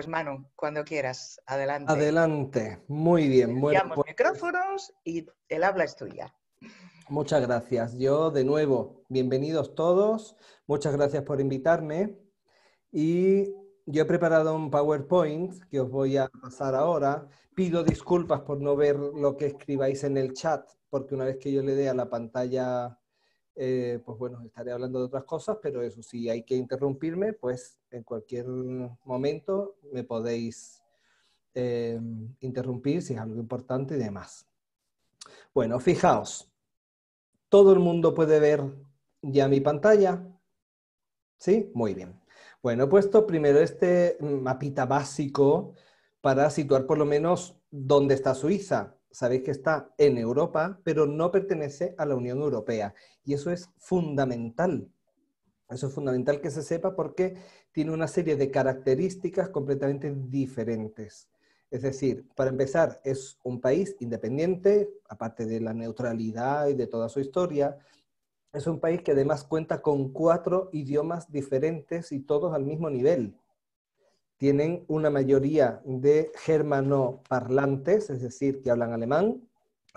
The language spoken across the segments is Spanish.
Pues Manu, cuando quieras, adelante. Adelante, muy bien. Bueno, pues micrófonos y el habla es tuya. Muchas gracias. Yo de nuevo, bienvenidos todos. Muchas gracias por invitarme. Y yo he preparado un PowerPoint que os voy a pasar ahora. Pido disculpas por no ver lo que escribáis en el chat, porque una vez que yo le dé a la pantalla eh, pues bueno, estaré hablando de otras cosas, pero eso, sí, hay que interrumpirme, pues en cualquier momento me podéis em, interrumpir si es algo importante y demás. Bueno, fijaos, ¿todo el mundo puede ver ya mi pantalla? ¿Sí? Muy bien. Bueno, he puesto primero este mapita básico para situar por lo menos dónde está Suiza sabéis que está en Europa, pero no pertenece a la Unión Europea. Y eso es fundamental. Eso es fundamental que se sepa porque tiene una serie de características completamente diferentes. Es decir, para empezar, es un país independiente, aparte de la neutralidad y de toda su historia. Es un país que además cuenta con cuatro idiomas diferentes y todos al mismo nivel tienen una mayoría de germanoparlantes, es decir, que hablan alemán.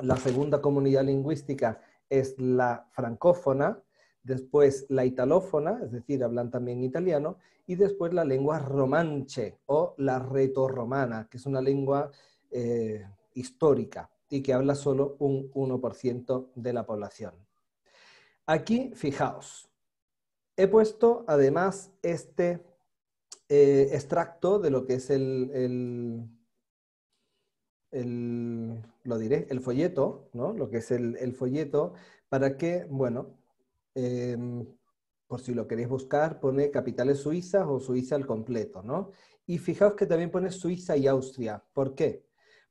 La segunda comunidad lingüística es la francófona, después la italófona, es decir, hablan también italiano, y después la lengua romanche o la retorromana, que es una lengua eh, histórica y que habla solo un 1% de la población. Aquí, fijaos, he puesto además este eh, extracto de lo que es el, el, lo diré, el folleto, ¿no? Lo que es el, folleto, para que, bueno, em, por si lo queréis buscar, pone capitales suizas o Suiza al completo, ¿no? Y fijaos que también pone Suiza y Austria. ¿Por qué?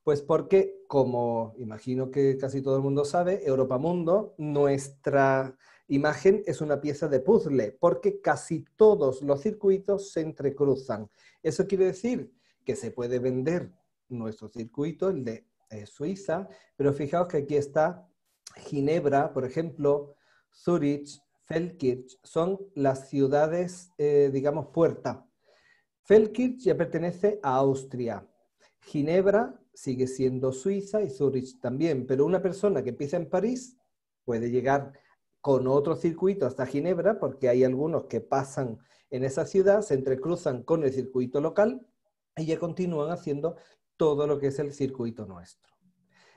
Pues porque, como imagino que casi todo el mundo sabe, Europa Mundo, nuestra imagen es una pieza de puzzle, porque casi todos los circuitos se entrecruzan. Eso quiere decir que se puede vender nuestro circuito, el de eh, Suiza, pero fijaos que aquí está Ginebra, por ejemplo, Zurich, Felkirch, son las ciudades, eh, digamos, puerta. Felkirch ya pertenece a Austria. Ginebra sigue siendo Suiza y Zurich también, pero una persona que empieza en París puede llegar con otro circuito hasta Ginebra, porque hay algunos que pasan en esa ciudad, se entrecruzan con el circuito local y ya continúan haciendo todo lo que es el circuito nuestro.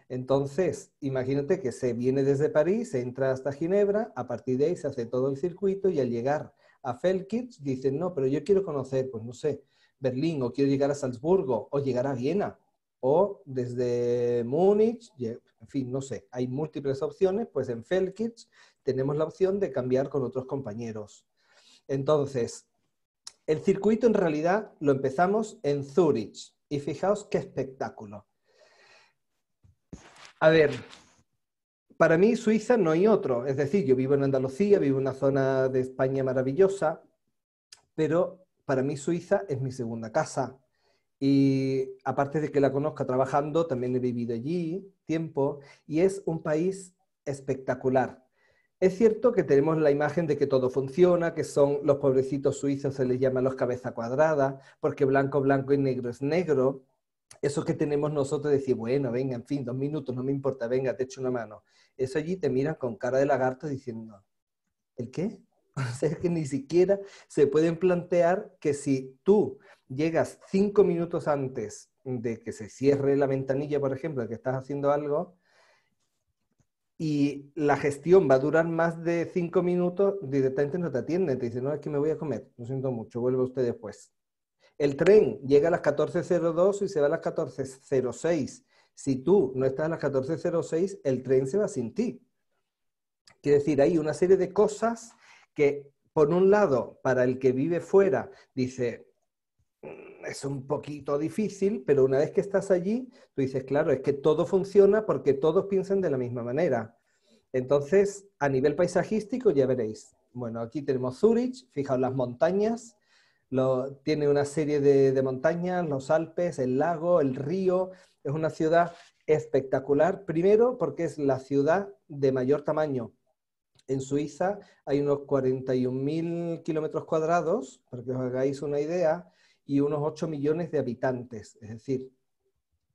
Entonces, imagínate que se viene desde París, se entra hasta Ginebra, a partir de ahí se hace todo el circuito y al llegar a Felkirch dicen, no, pero yo quiero conocer, pues no sé, Berlín o quiero llegar a Salzburgo o llegar a Viena o desde Múnich, en fin, no sé, hay múltiples opciones, pues en Felkirch tenemos la opción de cambiar con otros compañeros. Entonces, el circuito en realidad lo empezamos en Zurich y fijaos qué espectáculo. A ver, para mí Suiza no hay otro, es decir, yo vivo en Andalucía, vivo en una zona de España maravillosa, pero para mí Suiza es mi segunda casa. Y aparte de que la conozca trabajando, también he vivido allí tiempo y es un país espectacular. Es cierto que tenemos la imagen de que todo funciona, que son los pobrecitos suizos, se les llama los cabeza cuadrada, porque blanco, blanco y negro es negro. Eso que tenemos nosotros decir, bueno, venga, en fin, dos minutos, no me importa, venga, te echo una mano. Eso allí te miran con cara de lagarto diciendo, ¿el qué? O sea, que ni siquiera se pueden plantear que si tú llegas cinco minutos antes de que se cierre la ventanilla, por ejemplo, que estás haciendo algo, y la gestión va a durar más de cinco minutos, directamente no te atiende te dice no, es que me voy a comer, no siento mucho, vuelve usted después. El tren llega a las 14.02 y se va a las 14.06. Si tú no estás a las 14.06, el tren se va sin ti. Quiere decir, hay una serie de cosas que, por un lado, para el que vive fuera, dice, Mm, es un poquito difícil, pero una vez que estás allí, tú dices, claro, es que todo funciona porque todos piensan de la misma manera. Entonces, a nivel paisajístico ya veréis. Bueno, aquí tenemos Zurich, fijaos las montañas, lo, tiene una serie de, de montañas, los Alpes, el lago, el río, es una ciudad espectacular, primero porque es la ciudad de mayor tamaño. En Suiza hay unos 41.000 kilómetros cuadrados, para que os hagáis una idea, y unos 8 millones de habitantes. Es decir,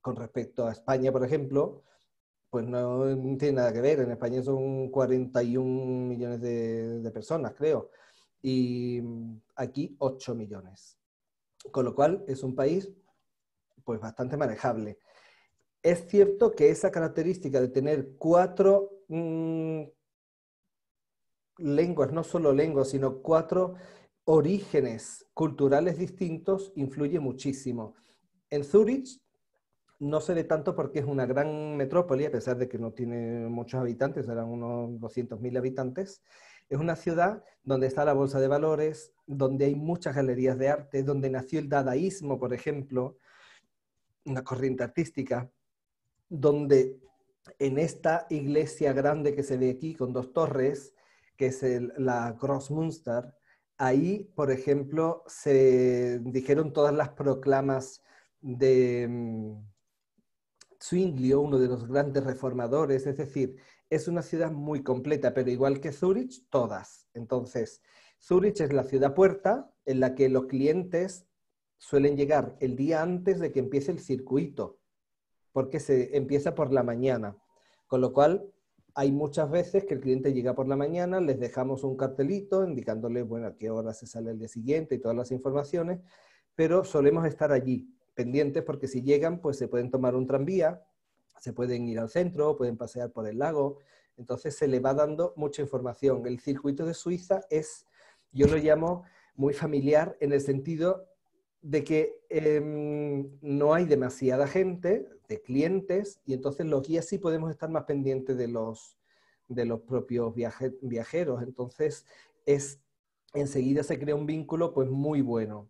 con respecto a España, por ejemplo, pues no tiene nada que ver. En España son 41 millones de, personas, creo. Y aquí 8 millones. Con lo cual es un país pues bastante manejable. Es cierto que esa característica de tener cuatro mm, lenguas, no solo lenguas, sino cuatro orígenes culturales distintos influye muchísimo. En Zurich no se ve tanto porque es una gran metrópoli, a pesar de que no tiene muchos habitantes, eran unos 200.000 habitantes. Es una ciudad donde está la Bolsa de Valores, donde hay muchas galerías de arte, donde nació el dadaísmo, por ejemplo, una corriente artística, donde en esta iglesia grande que se ve aquí con dos torres, que es el, la Grossmünster, Ahí, por ejemplo, se dijeron todas las proclamas de mm, Zwinglio, uno de los grandes reformadores, es decir, es una ciudad muy completa, pero igual que Zurich, todas. Entonces, Zurich es la ciudad puerta en la que los clientes suelen llegar el día antes de que empiece el circuito, porque se empieza por la mañana, con lo cual hay muchas veces que el cliente llega por la mañana, les dejamos un cartelito indicándole bueno, a qué hora se sale el día siguiente y todas las informaciones, pero solemos estar allí pendientes porque si llegan, pues se pueden tomar un tranvía, se pueden ir al centro, pueden pasear por el lago, entonces se le va dando mucha información. El circuito de Suiza es, yo lo llamo muy familiar en el sentido de que em, no hay demasiada gente, de clientes, y entonces los guías sí podemos estar más pendientes de los, de los propios viajeros. Entonces, es, enseguida se crea un vínculo pues muy bueno.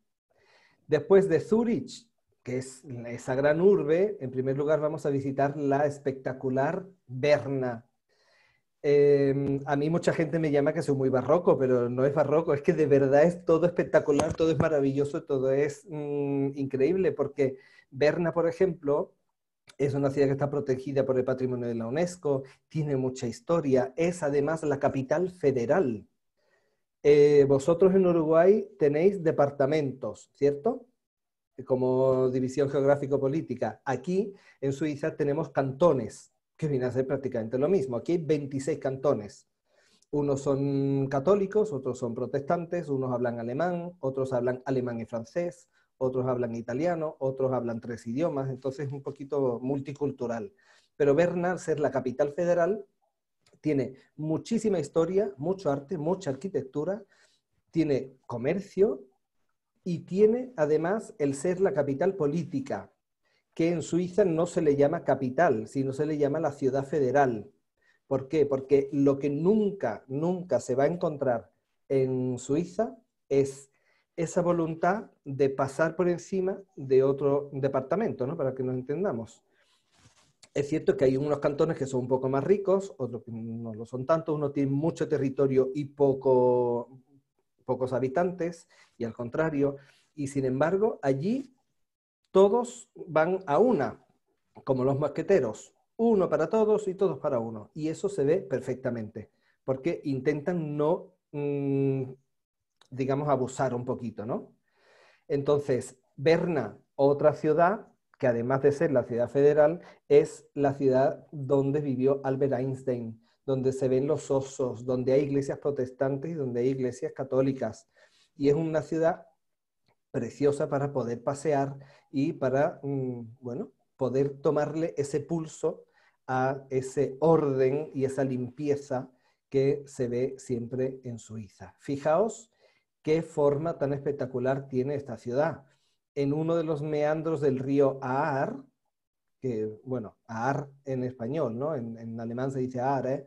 Después de Zurich, que es esa gran urbe, en primer lugar vamos a visitar la espectacular Berna, Em, a mí mucha gente me llama que soy muy barroco, pero no es barroco, es que de verdad es todo espectacular, todo es maravilloso, todo es mm, increíble, porque Berna, por ejemplo, es una ciudad que está protegida por el patrimonio de la UNESCO, tiene mucha historia, es además la capital federal. Eh, vosotros en Uruguay tenéis departamentos, ¿cierto? Como división geográfico-política. Aquí en Suiza tenemos cantones que viene a ser prácticamente lo mismo. Aquí hay 26 cantones. Unos son católicos, otros son protestantes, unos hablan alemán, otros hablan alemán y francés, otros hablan italiano, otros hablan tres idiomas, entonces es un poquito multicultural. Pero Bernard, ser la capital federal, tiene muchísima historia, mucho arte, mucha arquitectura, tiene comercio y tiene además el ser la capital política, que en Suiza no se le llama capital, sino se le llama la ciudad federal. ¿Por qué? Porque lo que nunca, nunca se va a encontrar en Suiza es esa voluntad de pasar por encima de otro departamento, ¿no? Para que nos entendamos. Es cierto que hay unos cantones que son un poco más ricos, otros que no lo son tanto, uno tiene mucho territorio y poco, pocos habitantes, y al contrario. Y sin embargo, allí todos van a una, como los mosqueteros, uno para todos y todos para uno. Y eso se ve perfectamente, porque intentan no, mm, digamos, abusar un poquito, ¿no? Entonces, Berna, otra ciudad que además de ser la ciudad federal, es la ciudad donde vivió Albert Einstein, donde se ven los osos, donde hay iglesias protestantes y donde hay iglesias católicas. Y es una ciudad preciosa para poder pasear y para, mm, bueno, poder tomarle ese pulso a ese orden y esa limpieza que se ve siempre en Suiza. Fijaos qué forma tan espectacular tiene esta ciudad. En uno de los meandros del río Aar, que, bueno, Aar en español, ¿no? En, alemán se dice ¿eh?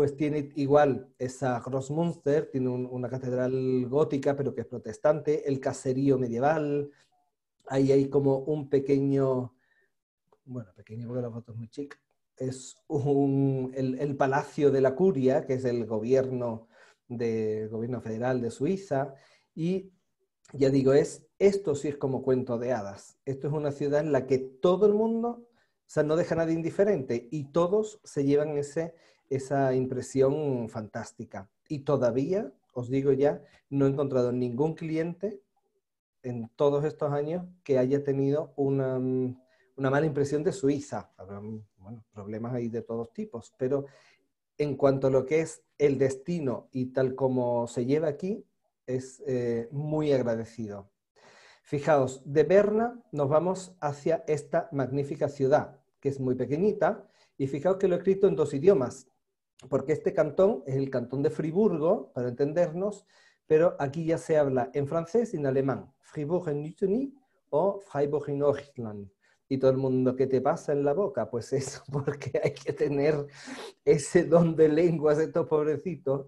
pues tiene igual esa Grossmünster, tiene una catedral gótica, pero que es protestante, el caserío medieval, ahí hay como un pequeño, bueno, pequeño porque la foto es muy chica, es el, palacio de la curia, que es el gobierno, de, gobierno federal de Suiza, y ya digo, es esto sí es como cuento de hadas. Esto es una ciudad en la que todo el mundo, o sea, no deja a nadie indiferente y todos se llevan ese esa impresión fantástica. Y todavía, os digo ya, no he encontrado ningún cliente en todos estos años que haya tenido una, mm, mala impresión de Suiza. Habrá mm, bueno, problemas ahí de todos tipos, pero en cuanto a lo que es el destino y tal como se lleva aquí, es eh, muy agradecido. Fijaos, de Berna nos vamos hacia esta magnífica ciudad, que es muy pequeñita, y fijaos que lo he escrito en dos idiomas, porque este cantón es el cantón de Friburgo, para entendernos, pero aquí ya se habla en francés y en alemán, Fribourg en Lituania o Freiburg en Ochtland. Y todo el mundo, ¿qué te pasa en la boca? Pues eso, porque hay que tener ese don de lenguas estos pobrecitos,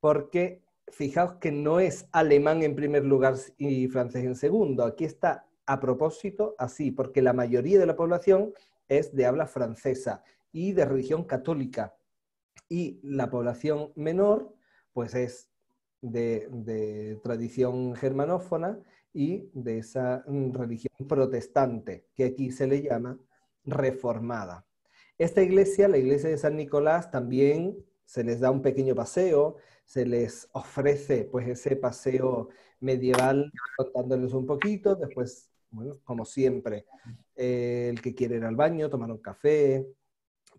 porque fijaos que no es alemán en primer lugar y francés en segundo. Aquí está a propósito así, porque la mayoría de la población es de habla francesa y de religión católica y la población menor pues es de, tradición germanófona y de esa mm, religión protestante que aquí se le llama reformada. Esta iglesia, la iglesia de San Nicolás, también se les da un pequeño paseo, se les ofrece pues ese paseo medieval contándoles un poquito, después, como siempre, eh, el que quiere ir al baño, tomar un café,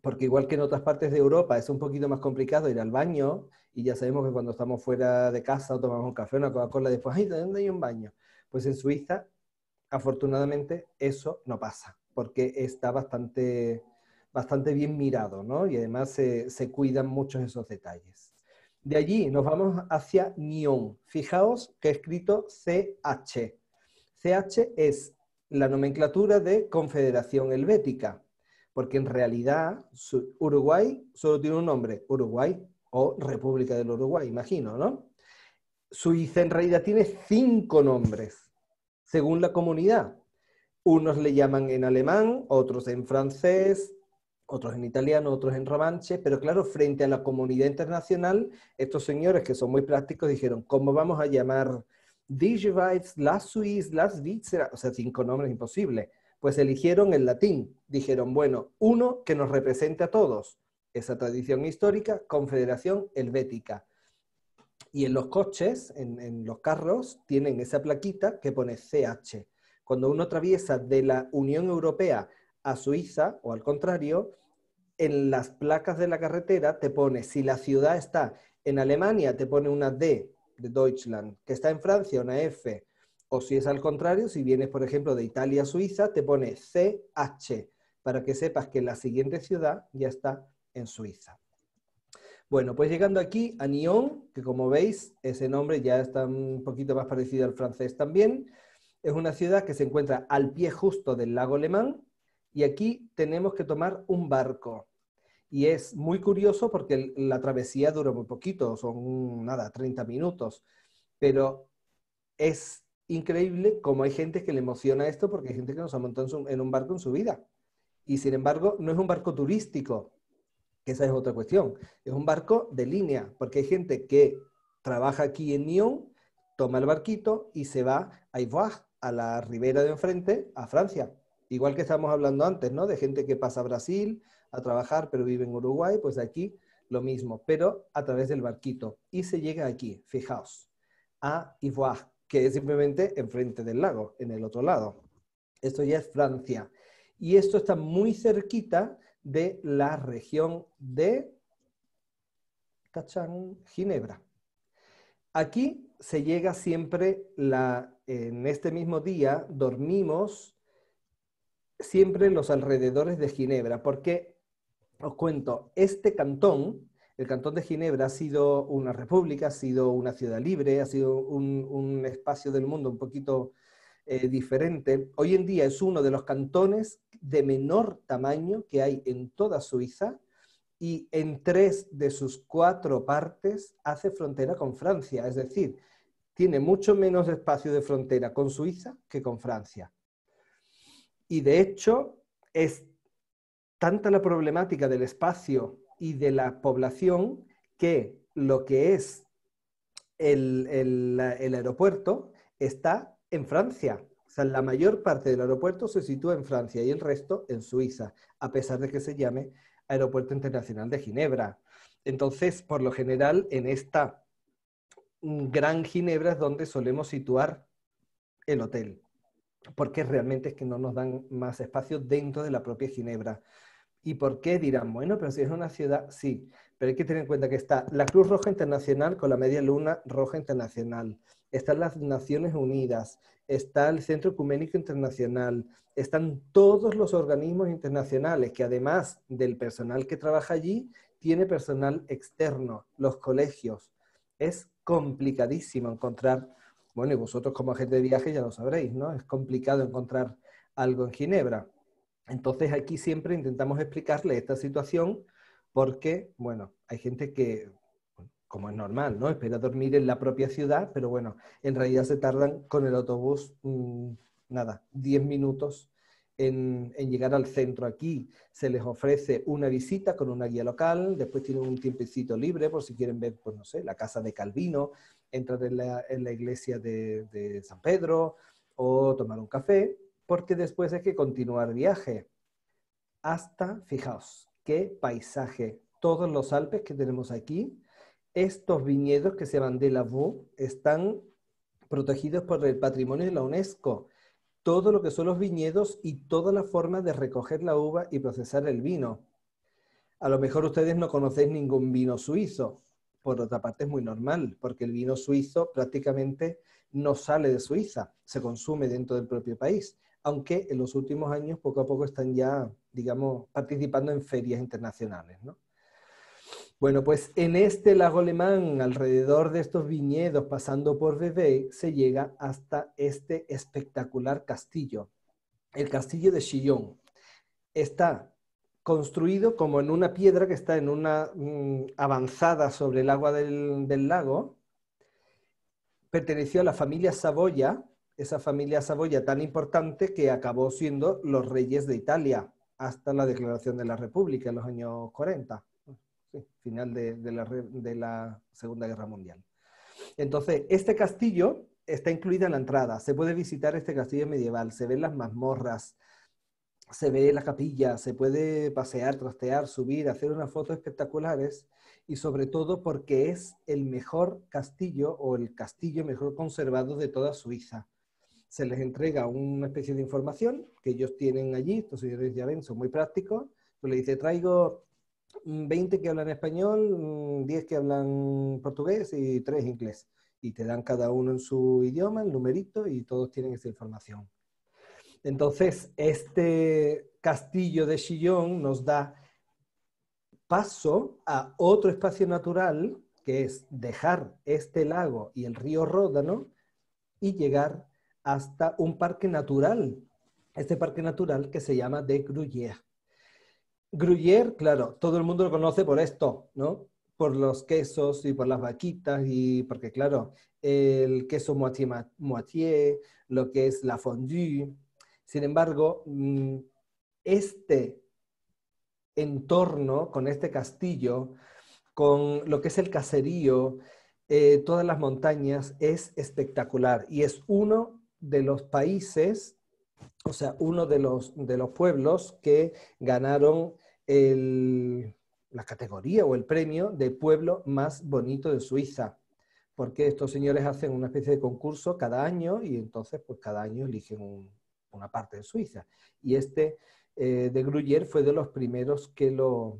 porque igual que en otras partes de Europa es un poquito más complicado ir al baño y ya sabemos que cuando estamos fuera de casa o tomamos un café, o una Coca-Cola, después, ay, ¿dónde hay un baño? Pues en Suiza, afortunadamente, eso no pasa, porque está bastante, bastante bien mirado, ¿no? Y además se, se cuidan muchos esos detalles. De allí nos vamos hacia Nyon. Fijaos que he escrito CH. CH es la nomenclatura de Confederación Helvética porque en realidad Uruguay solo tiene un nombre, Uruguay o República del Uruguay, imagino, ¿no? Suiza en realidad tiene cinco nombres, según la comunidad. Unos le llaman en alemán, otros en francés, otros en italiano, otros en romanche, pero claro, frente a la comunidad internacional, estos señores que son muy prácticos dijeron, ¿cómo vamos a llamar Digivites, la Suiza, la Suiza? O sea, cinco nombres imposible. Pues eligieron el latín. Dijeron, bueno, uno que nos represente a todos. Esa tradición histórica, Confederación Helvética. Y en los coches, en, los carros, tienen esa plaquita que pone CH. Cuando uno atraviesa de la Unión Europea a Suiza, o al contrario, en las placas de la carretera te pone, si la ciudad está en Alemania, te pone una D de Deutschland, que está en Francia, una F, o si es al contrario, si vienes, por ejemplo, de Italia a Suiza, te pone CH, para que sepas que la siguiente ciudad ya está en Suiza. Bueno, pues llegando aquí a Nyon, que como veis, ese nombre ya está un poquito más parecido al francés también, es una ciudad que se encuentra al pie justo del lago Alemán, y aquí tenemos que tomar un barco. Y es muy curioso porque la travesía dura muy poquito, son nada, 30 minutos, pero es increíble cómo hay gente que le emociona esto porque hay gente que nos ha montado en, un barco en su vida. Y sin embargo, no es un barco turístico, que esa es otra cuestión. Es un barco de línea, porque hay gente que trabaja aquí en Nyon, toma el barquito y se va a Ivoire, a la ribera de enfrente, a Francia. Igual que estábamos hablando antes, ¿no? De gente que pasa a Brasil a trabajar, pero vive en Uruguay, pues aquí lo mismo, pero a través del barquito. Y se llega aquí, fijaos, a Ivoire, que es simplemente enfrente del lago, en el otro lado. Esto ya es Francia. Y esto está muy cerquita de la región de Cachán, Ginebra. Aquí se llega siempre, en este mismo día, dormimos siempre en los alrededores de Ginebra, porque os cuento, este cantón el Cantón de Ginebra ha sido una república, ha sido una ciudad libre, ha sido un, espacio del mundo un poquito eh, diferente. Hoy en día es uno de los cantones de menor tamaño que hay en toda Suiza y en tres de sus cuatro partes hace frontera con Francia, es decir, tiene mucho menos espacio de frontera con Suiza que con Francia. Y de hecho, es tanta la problemática del espacio y de la población que lo que es el, aeropuerto está en Francia. O sea, la mayor parte del aeropuerto se sitúa en Francia y el resto en Suiza, a pesar de que se llame Aeropuerto Internacional de Ginebra. Entonces, por lo general, en esta gran Ginebra es donde solemos situar el hotel, porque realmente es que no nos dan más espacio dentro de la propia Ginebra. ¿Y por qué dirán? Bueno, pero si es una ciudad, sí, pero hay que tener en cuenta que está la Cruz Roja Internacional con la Media Luna Roja Internacional, están las Naciones Unidas, está el Centro Ecuménico Internacional, están todos los organismos internacionales que además del personal que trabaja allí, tiene personal externo, los colegios. Es complicadísimo encontrar, bueno, y vosotros como agente de viaje ya lo sabréis, ¿no? Es complicado encontrar algo en Ginebra. Entonces aquí siempre intentamos explicarle esta situación porque, bueno, hay gente que, como es normal, ¿no? Espera dormir en la propia ciudad, pero bueno, en realidad se tardan con el autobús, mm, nada, 10 minutos en, llegar al centro. Aquí se les ofrece una visita con una guía local, después tienen un tiempecito libre por si quieren ver, pues no sé, la casa de Calvino, entrar en la, iglesia de San Pedro o tomar un café porque después hay que continuar viaje hasta, fijaos, qué paisaje. Todos los Alpes que tenemos aquí, estos viñedos que se llaman de la Vaux, están protegidos por el patrimonio de la UNESCO. Todo lo que son los viñedos y toda la forma de recoger la uva y procesar el vino. A lo mejor ustedes no conocéis ningún vino suizo. Por otra parte es muy normal, porque el vino suizo prácticamente no sale de Suiza, se consume dentro del propio país aunque en los últimos años poco a poco están ya, digamos, participando en ferias internacionales, Bueno, pues en este lago alemán, alrededor de estos viñedos, pasando por Bebé, se llega hasta este espectacular castillo, el castillo de Chillón. Está construido como en una piedra que está en una mm, avanzada sobre el agua del, del lago. Perteneció a la familia Saboya, esa familia Saboya tan importante que acabó siendo los reyes de Italia hasta la declaración de la República en los años 40, final de, la, Segunda Guerra Mundial. Entonces, este castillo está incluido en la entrada, se puede visitar este castillo medieval, se ven las mazmorras, se ve la capilla, se puede pasear, trastear, subir, hacer unas fotos espectaculares y sobre todo porque es el mejor castillo o el castillo mejor conservado de toda Suiza se les entrega una especie de información que ellos tienen allí, estos señores ya ven, son muy prácticos. Tú le dices, traigo 20 mm, que hablan español, 10 mm, que hablan portugués y 3 inglés. Y te dan cada uno en su idioma, el numerito, y todos tienen esa información. Entonces, este castillo de Chillón nos da paso a otro espacio natural, que es dejar este lago y el río Ródano y llegar hasta un parque natural, este parque natural que se llama de Gruyère. Gruyère, claro, todo el mundo lo conoce por esto, ¿no? Por los quesos y por las vaquitas y porque, claro, el queso moitié, lo que es la fondue. Sin embargo, mm, este entorno, con este castillo, con lo que es el caserío, eh, todas las montañas, es espectacular y es uno de los países, o sea, uno de los, de los pueblos que ganaron la categoría o el premio de pueblo más bonito de Suiza porque estos señores hacen una especie de concurso cada año y entonces pues cada año eligen una parte de Suiza. Y este eh, de Gruyère fue de los primeros que lo,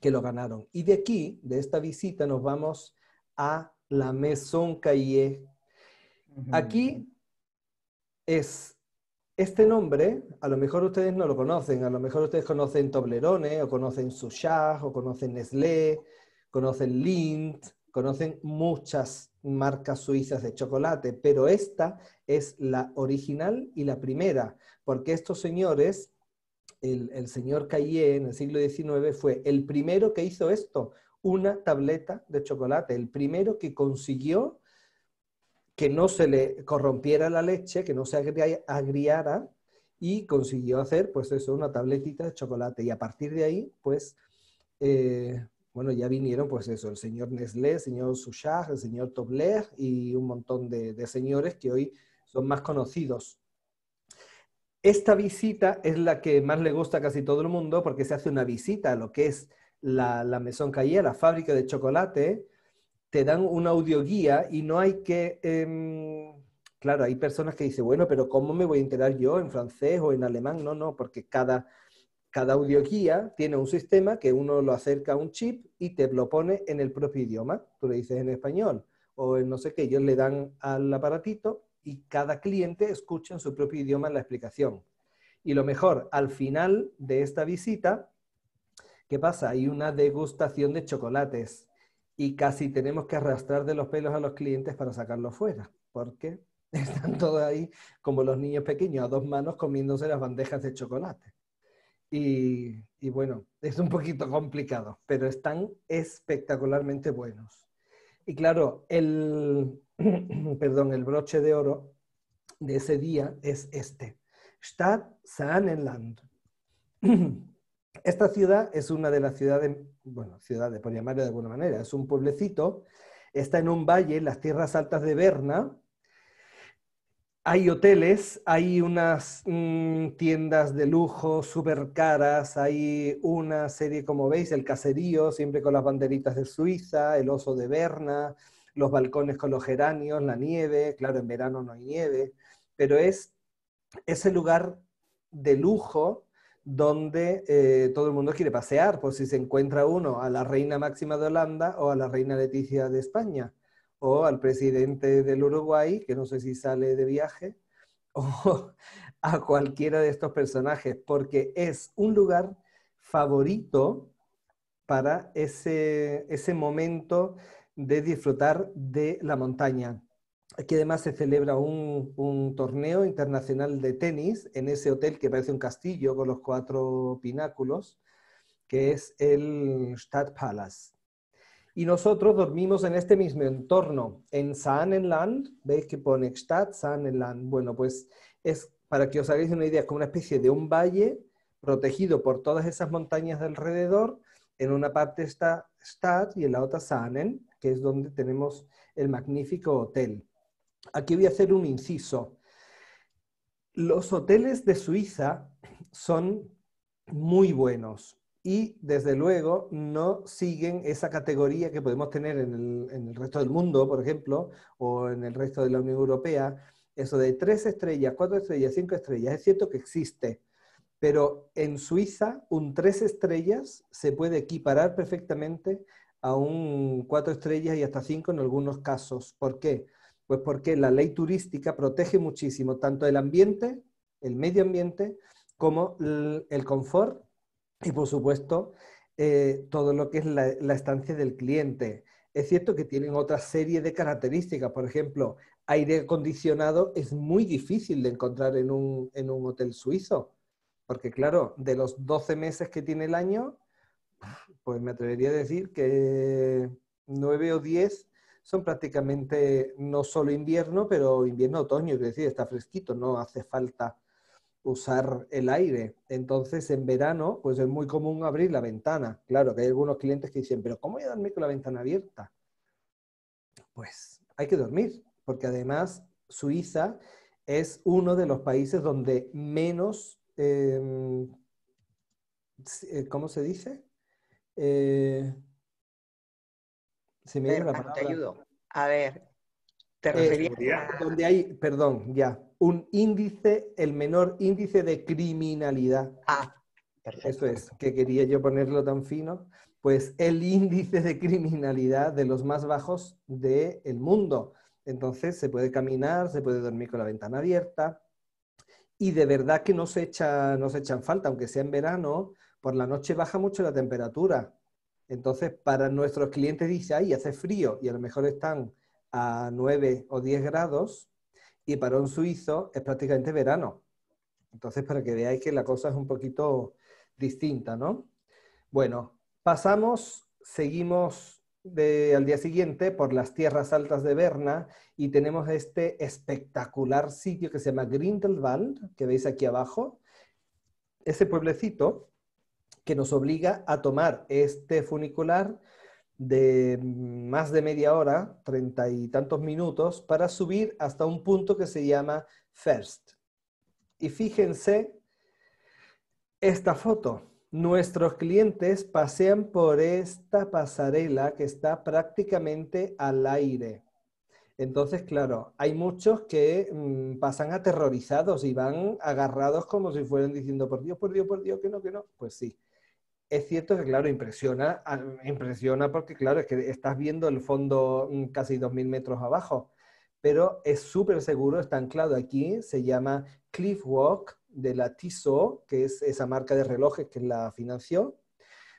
que lo ganaron. Y de aquí, de esta visita, nos vamos a la Maison calle Aquí es este nombre, a lo mejor ustedes no lo conocen, a lo mejor ustedes conocen Toblerone, o conocen Sushag, o conocen Nestlé, conocen Lindt, conocen muchas marcas suizas de chocolate, pero esta es la original y la primera, porque estos señores, el, señor Calle en el siglo XIX fue el primero que hizo esto, una tableta de chocolate, el primero que consiguió que no se le corrompiera la leche, que no se agriara y consiguió hacer, pues eso, una tabletita de chocolate. Y a partir de ahí, pues, eh, bueno, ya vinieron, pues eso, el señor Nestlé, el señor Suchard, el señor Tobler y un montón de, señores que hoy son más conocidos. Esta visita es la que más le gusta a casi todo el mundo porque se hace una visita a lo que es la, la Maison la fábrica de chocolate, te dan una audioguía y no hay que... Em, claro, hay personas que dicen, bueno, pero ¿cómo me voy a enterar yo en francés o en alemán? No, no, porque cada, cada audioguía tiene un sistema que uno lo acerca a un chip y te lo pone en el propio idioma. Tú le dices en español o en no sé qué, ellos le dan al aparatito y cada cliente escucha en su propio idioma la explicación. Y lo mejor, al final de esta visita, ¿qué pasa? Hay una degustación de chocolates y casi tenemos que arrastrar de los pelos a los clientes para sacarlos fuera, porque están todos ahí como los niños pequeños, a dos manos comiéndose las bandejas de chocolate. Y, bueno, es un poquito complicado, pero están espectacularmente buenos. Y claro, el, perdón, el broche de oro de ese día es este, Stadt Saanenland. Esta ciudad es una de las ciudades bueno, de, por llamarlo de alguna manera, es un pueblecito, está en un valle, en las tierras altas de Berna, hay hoteles, hay unas mm, tiendas de lujo súper caras, hay una serie, como veis, el caserío, siempre con las banderitas de Suiza, el oso de Berna, los balcones con los geranios, la nieve, claro, en verano no hay nieve, pero es ese lugar de lujo donde eh, todo el mundo quiere pasear, por si se encuentra uno a la reina máxima de Holanda o a la reina Leticia de España, o al presidente del Uruguay, que no sé si sale de viaje, o a cualquiera de estos personajes, porque es un lugar favorito para ese momento de disfrutar de la montaña. Aquí además se celebra un, torneo internacional de tenis en ese hotel que parece un castillo con los cuatro pináculos, que es el palace Y nosotros dormimos en este mismo entorno, en Saanenland. ¿Veis que pone Stadt, Saanenland? Bueno, pues es, para que os hagáis una idea, como una especie de un valle protegido por todas esas montañas de alrededor. En una parte está Stadt y en la otra Saanen, que es donde tenemos el magnífico hotel. Aquí voy a hacer un inciso. Los hoteles de Suiza son muy buenos y desde luego no siguen esa categoría que podemos tener en el, resto del mundo, por ejemplo, o en el resto de la Unión Europea. Eso de tres estrellas, cuatro estrellas, cinco estrellas, es cierto que existe, pero en Suiza un tres estrellas se puede equiparar perfectamente a un cuatro estrellas y hasta cinco en algunos casos. ¿Por qué? Pues porque la ley turística protege muchísimo tanto el ambiente, el medio ambiente, como el confort y, por supuesto, eh, todo lo que es la, estancia del cliente. Es cierto que tienen otra serie de características, por ejemplo, aire acondicionado es muy difícil de encontrar en un, en un, hotel suizo, porque claro, de los 12 meses que tiene el año, pues me atrevería a decir que 9 o 10 son prácticamente no solo invierno, pero invierno-otoño, es decir, está fresquito, no hace falta usar el aire. Entonces, en verano, pues es muy común abrir la ventana. Claro que hay algunos clientes que dicen, pero ¿cómo voy a dormir con la ventana abierta? Pues hay que dormir, porque además Suiza es uno de los países donde menos, em, eh, ¿cómo se dice? Eh, se me A ver, te eh, referías Donde hay, perdón, ya, un índice, el menor índice de criminalidad. Ah, perfecto. Eso es, que quería yo ponerlo tan fino. Pues el índice de criminalidad de los más bajos del mundo. Entonces se puede caminar, se puede dormir con la ventana abierta. Y de verdad que no se, echa, no se echan falta, aunque sea en verano, por la noche baja mucho la temperatura entonces, para nuestros clientes dice, ahí hace frío y a lo mejor están a 9 o 10 grados y para un suizo es prácticamente verano. Entonces, para que veáis que la cosa es un poquito distinta, ¿no? Bueno, pasamos, seguimos al día siguiente por las tierras altas de Berna y tenemos este espectacular sitio que se llama Grindelwald, que veis aquí abajo. Ese pueblecito que nos obliga a tomar este funicular de más de media hora, treinta y tantos minutos, para subir hasta un punto que se llama First. Y fíjense esta foto. Nuestros clientes pasean por esta pasarela que está prácticamente al aire. Entonces, claro, hay muchos que mm, pasan aterrorizados y van agarrados como si fueran diciendo, por Dios, por Dios, por Dios, que no, que no. Pues sí, es cierto que, claro, impresiona, ah, impresiona porque, claro, es que estás viendo el fondo mm, casi 2.000 metros abajo, pero es súper seguro, está anclado aquí, se llama Cliff Walk de la Tissot, que es esa marca de relojes que la financió.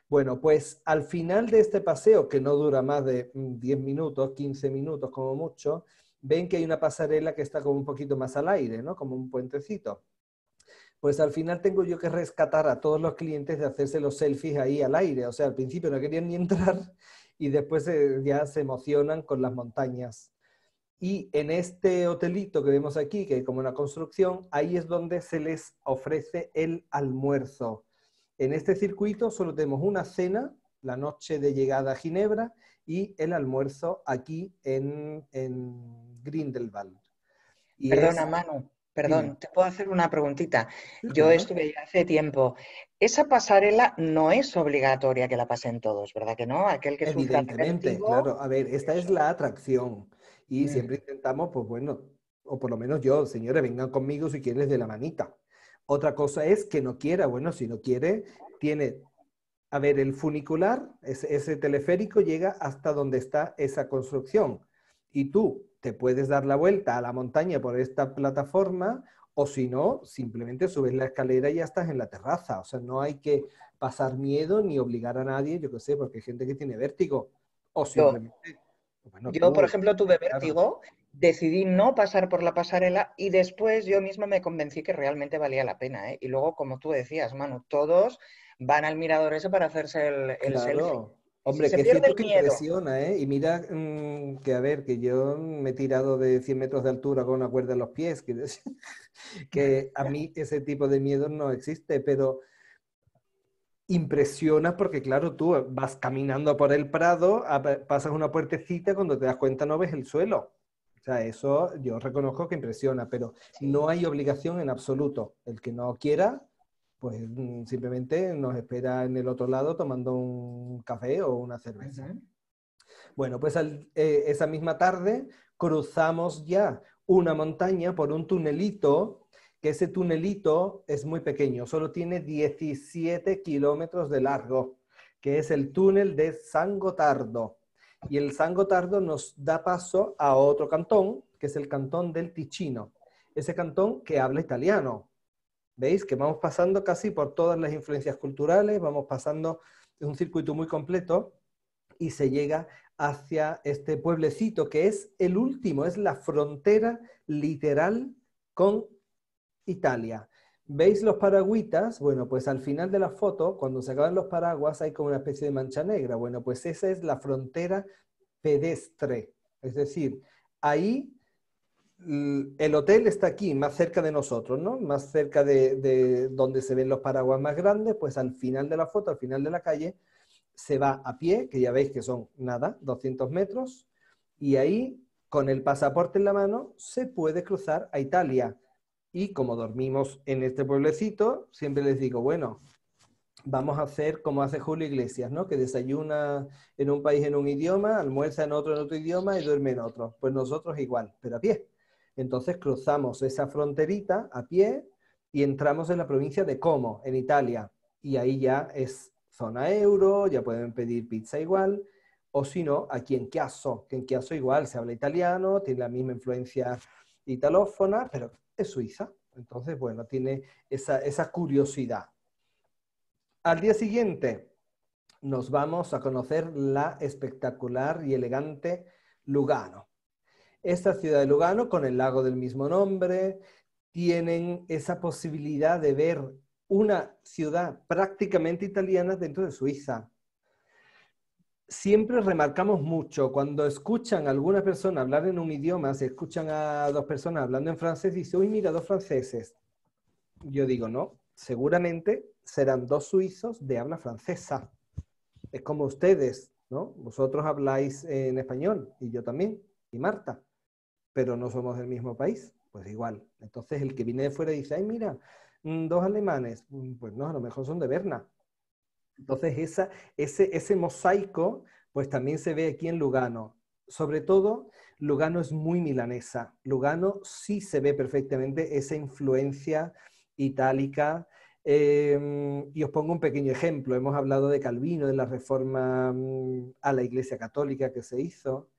Bueno, pues al final de este paseo, que no dura más de 10 mm, minutos, 15 minutos como mucho, ven que hay una pasarela que está como un poquito más al aire, ¿no? Como un puentecito pues al final tengo yo que rescatar a todos los clientes de hacerse los selfies ahí al aire. O sea, al principio no querían ni entrar y después eh, ya se emocionan con las montañas. Y en este hotelito que vemos aquí, que es como una construcción, ahí es donde se les ofrece el almuerzo. En este circuito solo tenemos una cena, la noche de llegada a Ginebra, y el almuerzo aquí en, en Grindelwald. Y Perdona, mano. Manu, Perdón, te puedo hacer una preguntita. Yo estuve hace tiempo. Esa pasarela no es obligatoria que la pasen todos, ¿verdad que no? Aquel que Evidentemente, es un claro. A ver, esta es la atracción. Y mm. siempre intentamos, pues bueno, o por lo menos yo, señores, vengan conmigo si quieren de la manita. Otra cosa es que no quiera. Bueno, si no quiere, tiene a ver, el funicular, ese, teleférico llega hasta donde está esa construcción. Y tú, te puedes dar la vuelta a la montaña por esta plataforma o si no, simplemente subes la escalera y ya estás en la terraza. O sea, no hay que pasar miedo ni obligar a nadie, yo qué sé, porque hay gente que tiene vértigo. O Yo, por ejemplo, tuve vértigo, decidí no pasar por la pasarela y después yo misma me convencí que realmente valía la pena. ¿eh? Y luego, como tú decías, mano, todos van al mirador ese para hacerse el, el selfie. Hombre, que que impresiona, ¿eh? Y mira mm, que, a ver, que yo me he tirado de 100 metros de altura con una cuerda en los pies, que, que a mí ese tipo de miedo no existe, pero impresiona porque, claro, tú vas caminando por el prado, pasas una puertecita, cuando te das cuenta no ves el suelo. O sea, eso yo reconozco que impresiona, pero no hay obligación en absoluto. El que no quiera, pues mm, simplemente nos espera en el otro lado tomando un café o una cerveza. Bueno, pues eh, esa misma tarde cruzamos ya una montaña por un tunelito, que ese tunelito es muy pequeño, solo tiene 17 kilómetros de largo, que es el túnel de San Gotardo. Y el San Gotardo nos da paso a otro cantón, que es el cantón del Ticino. Ese cantón que habla italiano, Veis que vamos pasando casi por todas las influencias culturales, vamos pasando, un circuito muy completo y se llega hacia este pueblecito que es el último, es la frontera literal con Italia. ¿Veis los paragüitas? Bueno, pues al final de la foto, cuando se acaban los paraguas, hay como una especie de mancha negra. Bueno, pues esa es la frontera pedestre. Es decir, ahí Mm, el hotel está aquí, más cerca de nosotros, ¿no? Más cerca de, donde se ven los paraguas más grandes, pues al final de la foto, al final de la calle, se va a pie, que ya veis que son nada, 200 metros, y ahí, con el pasaporte en la mano, se puede cruzar a Italia. Y como dormimos en este pueblecito, siempre les digo, bueno, vamos a hacer como hace Julio Iglesias, ¿no? Que desayuna en un país en un idioma, almuerza en otro en otro idioma y duerme en otro. Pues nosotros igual, pero a pie entonces cruzamos esa fronterita a pie y entramos en la provincia de Como, en Italia. Y ahí ya es zona euro, ya pueden pedir pizza igual. O si no, aquí en Chiasso, que en Chiasso igual se habla italiano, tiene la misma influencia italófona, pero es Suiza. Entonces, bueno, tiene esa curiosidad. Al día siguiente nos vamos a conocer la espectacular y elegante Lugano esta ciudad de Lugano con el lago del mismo nombre, tienen esa posibilidad de ver una ciudad prácticamente italiana dentro de Suiza. Siempre remarcamos mucho, cuando escuchan a alguna persona hablar en un idioma, si escuchan a dos personas hablando en francés, dice, uy, mira, dos franceses. Yo digo, no, seguramente serán dos suizos de habla francesa. Es como ustedes, ¿no? Vosotros habláis en español y yo también, y Marta pero no somos del mismo país, pues igual. Entonces el que viene de fuera dice, ay, mira, mm, dos alemanes, mm, pues no, a lo mejor son de Berna. Entonces esa, ese, mosaico, pues también se ve aquí en Lugano. Sobre todo, Lugano es muy milanesa. Lugano sí se ve perfectamente esa influencia itálica. Em, y os pongo un pequeño ejemplo. Hemos hablado de Calvino, de la reforma mm, a la Iglesia Católica que se hizo.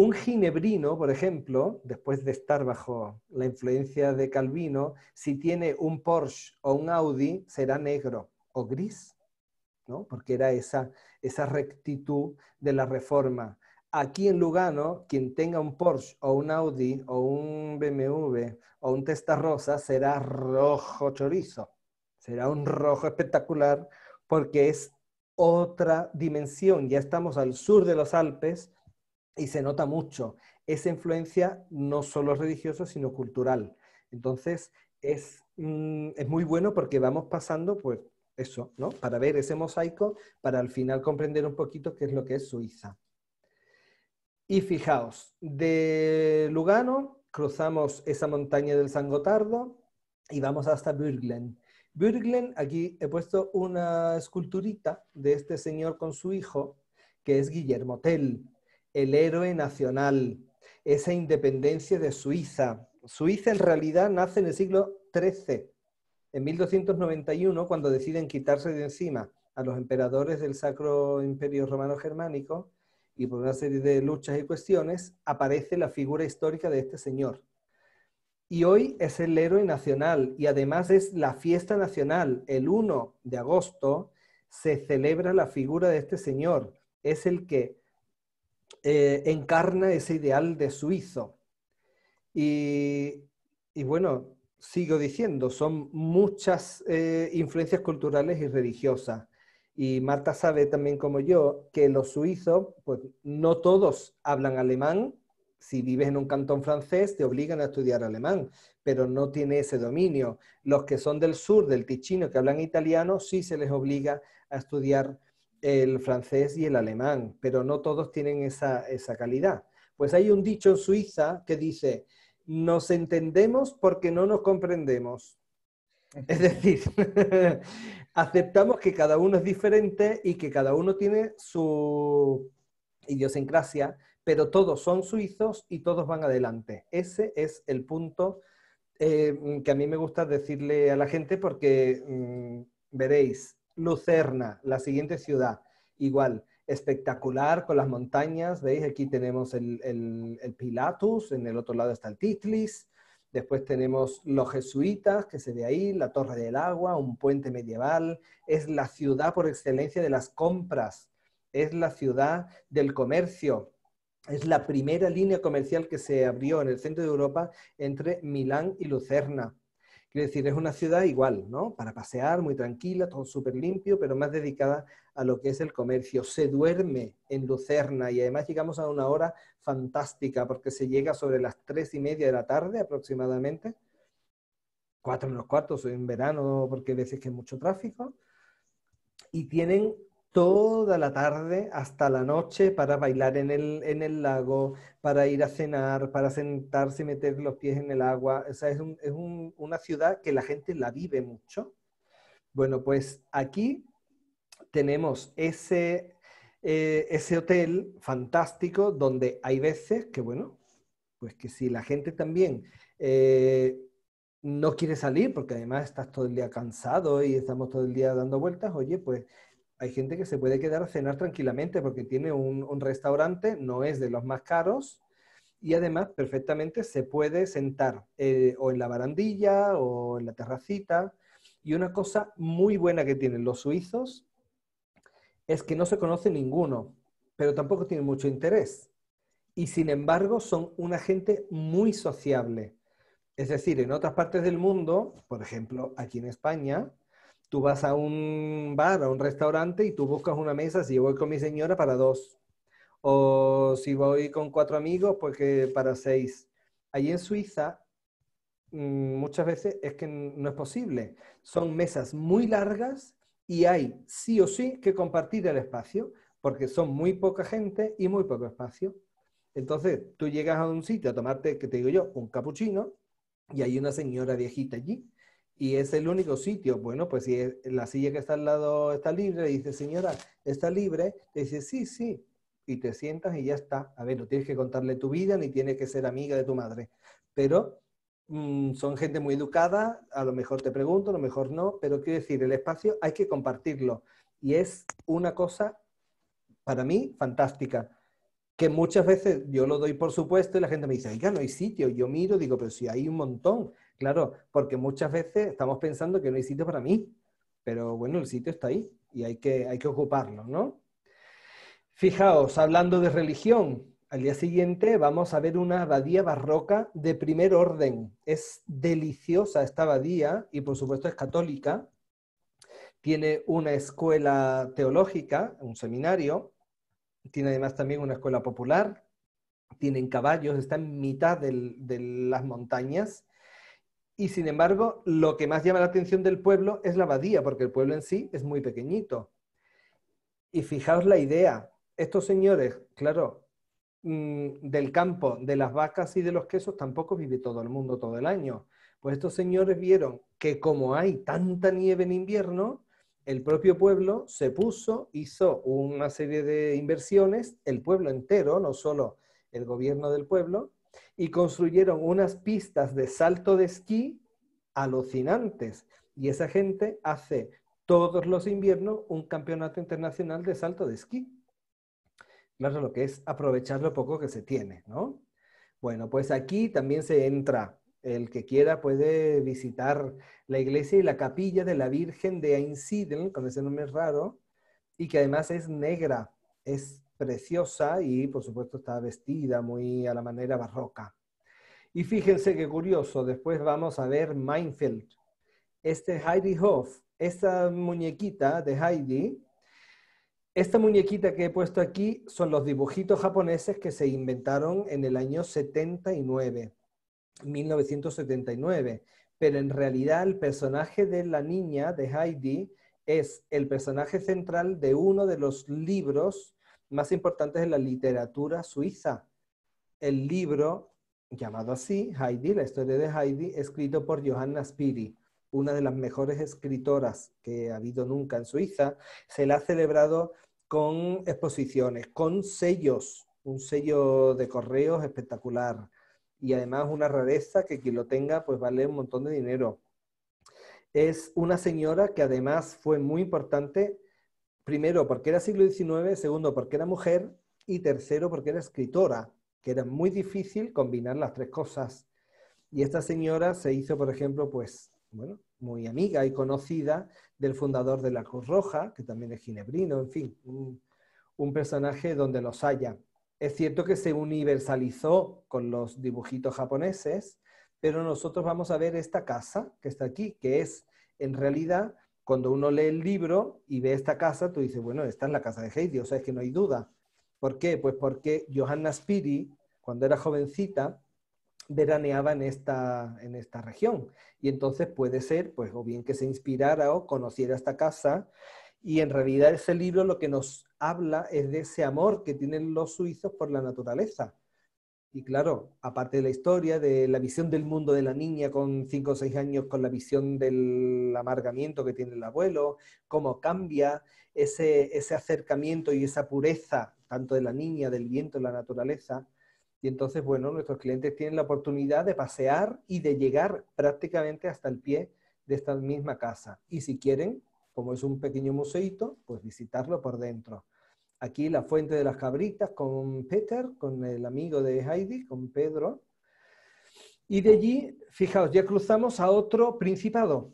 Un ginebrino, por ejemplo, después de estar bajo la influencia de Calvino, si tiene un Porsche o un Audi, será negro o gris, ¿no? porque era esa, esa rectitud de la reforma. Aquí en Lugano, quien tenga un Porsche o un Audi o un BMW o un testa rosa, será rojo chorizo, será un rojo espectacular porque es otra dimensión. Ya estamos al sur de los Alpes, y se nota mucho esa influencia no solo religiosa, sino cultural. Entonces, mm, es, muy bueno porque vamos pasando, pues, eso, ¿no? Para ver ese mosaico, para al final comprender un poquito qué es lo que es Suiza. Y fijaos, de Lugano cruzamos esa montaña del San Gotardo y vamos hasta Bürglen. Bürglen, aquí he puesto una esculturita de este señor con su hijo, que es Guillermo Tell el héroe nacional, esa independencia de Suiza. Suiza en realidad nace en el siglo XIII, en 1291, cuando deciden quitarse de encima a los emperadores del Sacro Imperio Romano Germánico y por una serie de luchas y cuestiones aparece la figura histórica de este señor. Y hoy es el héroe nacional y además es la fiesta nacional. El 1 de agosto se celebra la figura de este señor. Es el que eh, encarna ese ideal de suizo. Y, bueno, sigo diciendo, son muchas eh, influencias culturales y religiosas. Y Marta sabe también como yo que los suizos, pues no todos hablan alemán. Si vives en un cantón francés, te obligan a estudiar alemán, pero no tiene ese dominio. Los que son del sur, del Ticino, que hablan italiano, sí se les obliga a estudiar el francés y el alemán, pero no todos tienen esa, calidad. Pues hay un dicho en Suiza que dice, nos entendemos porque no nos comprendemos. Es decir, aceptamos que cada uno es diferente y que cada uno tiene su idiosincrasia, pero todos son suizos y todos van adelante. Ese es el punto eh, que a mí me gusta decirle a la gente porque mm, veréis, Lucerna, la siguiente ciudad. Igual, espectacular con las montañas. Veis, aquí tenemos el, Pilatus, en el otro lado está el Titlis. Después tenemos los jesuitas, que se ve ahí, la Torre del Agua, un puente medieval. Es la ciudad por excelencia de las compras, es la ciudad del comercio. Es la primera línea comercial que se abrió en el centro de Europa entre Milán y Lucerna. Quiero decir, es una ciudad igual, ¿no? Para pasear, muy tranquila, todo súper limpio, pero más dedicada a lo que es el comercio. Se duerme en Lucerna y además llegamos a una hora fantástica porque se llega sobre las tres y media de la tarde aproximadamente. Cuatro menos los cuartos en verano porque a veces que hay mucho tráfico. Y tienen toda la tarde hasta la noche para bailar en el, lago, para ir a cenar, para sentarse y meter los pies en el agua. O es, una ciudad que la gente la vive mucho. Bueno, pues aquí tenemos ese, eh, ese hotel fantástico donde hay veces que, bueno, pues que si la gente también... Eh, no quiere salir porque además estás todo el día cansado y estamos todo el día dando vueltas, oye, pues hay gente que se puede quedar a cenar tranquilamente porque tiene un, restaurante, no es de los más caros, y además perfectamente se puede sentar eh, o en la barandilla o en la terracita. Y una cosa muy buena que tienen los suizos es que no se conoce ninguno, pero tampoco tienen mucho interés. Y sin embargo son una gente muy sociable. Es decir, en otras partes del mundo, por ejemplo, aquí en España, Tú vas a un bar, a un restaurante y tú buscas una mesa, si yo voy con mi señora, para dos. O si voy con cuatro amigos, pues para seis. Allí en Suiza mm, muchas veces es que no es posible. Son mesas muy largas y hay sí o sí que compartir el espacio, porque son muy poca gente y muy poco espacio. Entonces, tú llegas a un sitio a tomarte, que te digo yo, un capuchino, y hay una señora viejita allí y es el único sitio. Bueno, pues si la silla que está al lado está libre, dice, señora, ¿está libre? Te dice, sí, sí. Y te sientas y ya está. A ver, no tienes que contarle tu vida ni tienes que ser amiga de tu madre. Pero mm, son gente muy educada, a lo mejor te pregunto, a lo mejor no, pero quiero decir, el espacio hay que compartirlo. Y es una cosa, para mí, fantástica que muchas veces yo lo doy por supuesto y la gente me dice, ya no hay sitio. Yo miro, digo, pero si hay un montón. Claro, porque muchas veces estamos pensando que no hay sitio para mí, pero bueno, el sitio está ahí y hay que, hay que ocuparlo, ¿no? Fijaos, hablando de religión, al día siguiente vamos a ver una abadía barroca de primer orden. Es deliciosa esta abadía y por supuesto es católica. Tiene una escuela teológica, un seminario. Tiene además también una escuela popular. Tienen caballos, está en mitad de las montañas. Y sin embargo, lo que más llama la atención del pueblo es la abadía, porque el pueblo en sí es muy pequeñito. Y fijaos la idea, estos señores, claro, mm, del campo, de las vacas y de los quesos, tampoco vive todo el mundo todo el año. Pues estos señores vieron que como hay tanta nieve en invierno, el propio pueblo se puso, hizo una serie de inversiones, el pueblo entero, no solo el gobierno del pueblo, y construyeron unas pistas de salto de esquí alucinantes. Y esa gente hace todos los inviernos un campeonato internacional de salto de esquí. Claro, lo que es aprovechar lo poco que se tiene, ¿no? Bueno, pues aquí también se entra. El que quiera puede visitar la iglesia y la capilla de la Virgen de Einsiedeln, con ese nombre raro, y que además es negra, es preciosa y por supuesto está vestida muy a la manera barroca. Y fíjense qué curioso, después vamos a ver Meinfeld. Este Heidi Hoff, esta muñequita de Heidi, esta muñequita que he puesto aquí son los dibujitos japoneses que se inventaron en el año 79, 1979. Pero en realidad el personaje de la niña, de Heidi, es el personaje central de uno de los libros más importantes es la literatura suiza. El libro, llamado así, Heidi, la historia de Heidi, escrito por Johanna Spiri, una de las mejores escritoras que ha habido nunca en Suiza, se la ha celebrado con exposiciones, con sellos, un sello de correos espectacular y además una rareza que quien lo tenga pues vale un montón de dinero. Es una señora que además fue muy importante primero porque era siglo XIX, segundo porque era mujer y tercero porque era escritora, que era muy difícil combinar las tres cosas. Y esta señora se hizo, por ejemplo, pues, bueno, muy amiga y conocida del fundador de la Cruz Roja, que también es ginebrino, en fin, un, un personaje donde los haya. Es cierto que se universalizó con los dibujitos japoneses, pero nosotros vamos a ver esta casa que está aquí, que es en realidad cuando uno lee el libro y ve esta casa, tú dices, bueno, esta es la casa de Heidi, o sea, es que no hay duda. ¿Por qué? Pues porque Johanna Spiri, cuando era jovencita, veraneaba en esta, en esta región. Y entonces puede ser, pues, o bien que se inspirara o conociera esta casa. Y en realidad ese libro lo que nos habla es de ese amor que tienen los suizos por la naturaleza. Y claro, aparte de la historia, de la visión del mundo de la niña con 5 o 6 años, con la visión del amargamiento que tiene el abuelo, cómo cambia ese, acercamiento y esa pureza, tanto de la niña, del viento, de la naturaleza. Y entonces, bueno, nuestros clientes tienen la oportunidad de pasear y de llegar prácticamente hasta el pie de esta misma casa. Y si quieren, como es un pequeño museito, pues visitarlo por dentro aquí la fuente de las cabritas con Peter, con el amigo de Heidi, con Pedro. Y de allí, fijaos, ya cruzamos a otro principado.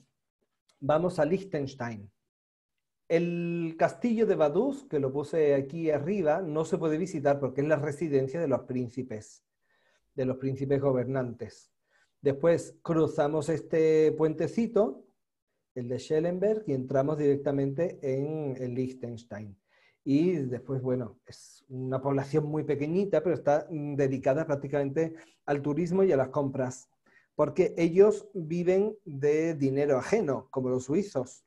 Vamos a Liechtenstein. El castillo de Vaduz, que lo puse aquí arriba, no se puede visitar porque es la residencia de los príncipes, de los príncipes gobernantes. Después cruzamos este puentecito, el de Schellenberg, y entramos directamente en Liechtenstein y después, bueno, es una población muy pequeñita, pero está mm, dedicada prácticamente al turismo y a las compras, porque ellos viven de dinero ajeno, como los suizos.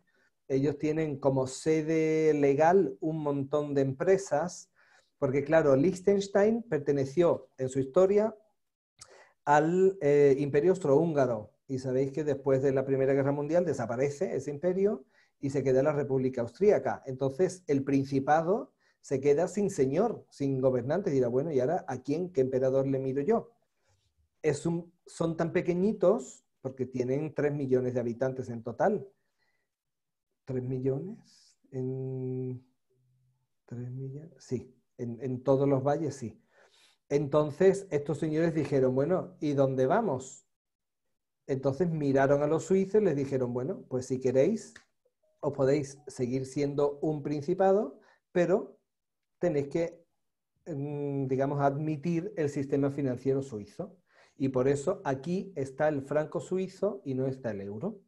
Ellos tienen como sede legal un montón de empresas, porque claro, Liechtenstein perteneció en su historia al eh, imperio austrohúngaro, y sabéis que después de la Primera Guerra Mundial desaparece ese imperio y se queda la República Austríaca. Entonces, el Principado se queda sin señor, sin gobernante. dirá, bueno, ¿y ahora a quién, qué emperador le miro yo? Es un, son tan pequeñitos, porque tienen 3 millones de habitantes en total. ¿3 millones? En... Sí, en, en todos los valles, sí. Entonces, estos señores dijeron, bueno, ¿y dónde vamos? Entonces miraron a los suizos y les dijeron, bueno, pues si queréis, os podéis seguir siendo un principado, pero tenéis que, mm, digamos, admitir el sistema financiero suizo. Y por eso aquí está el franco suizo y no está el euro.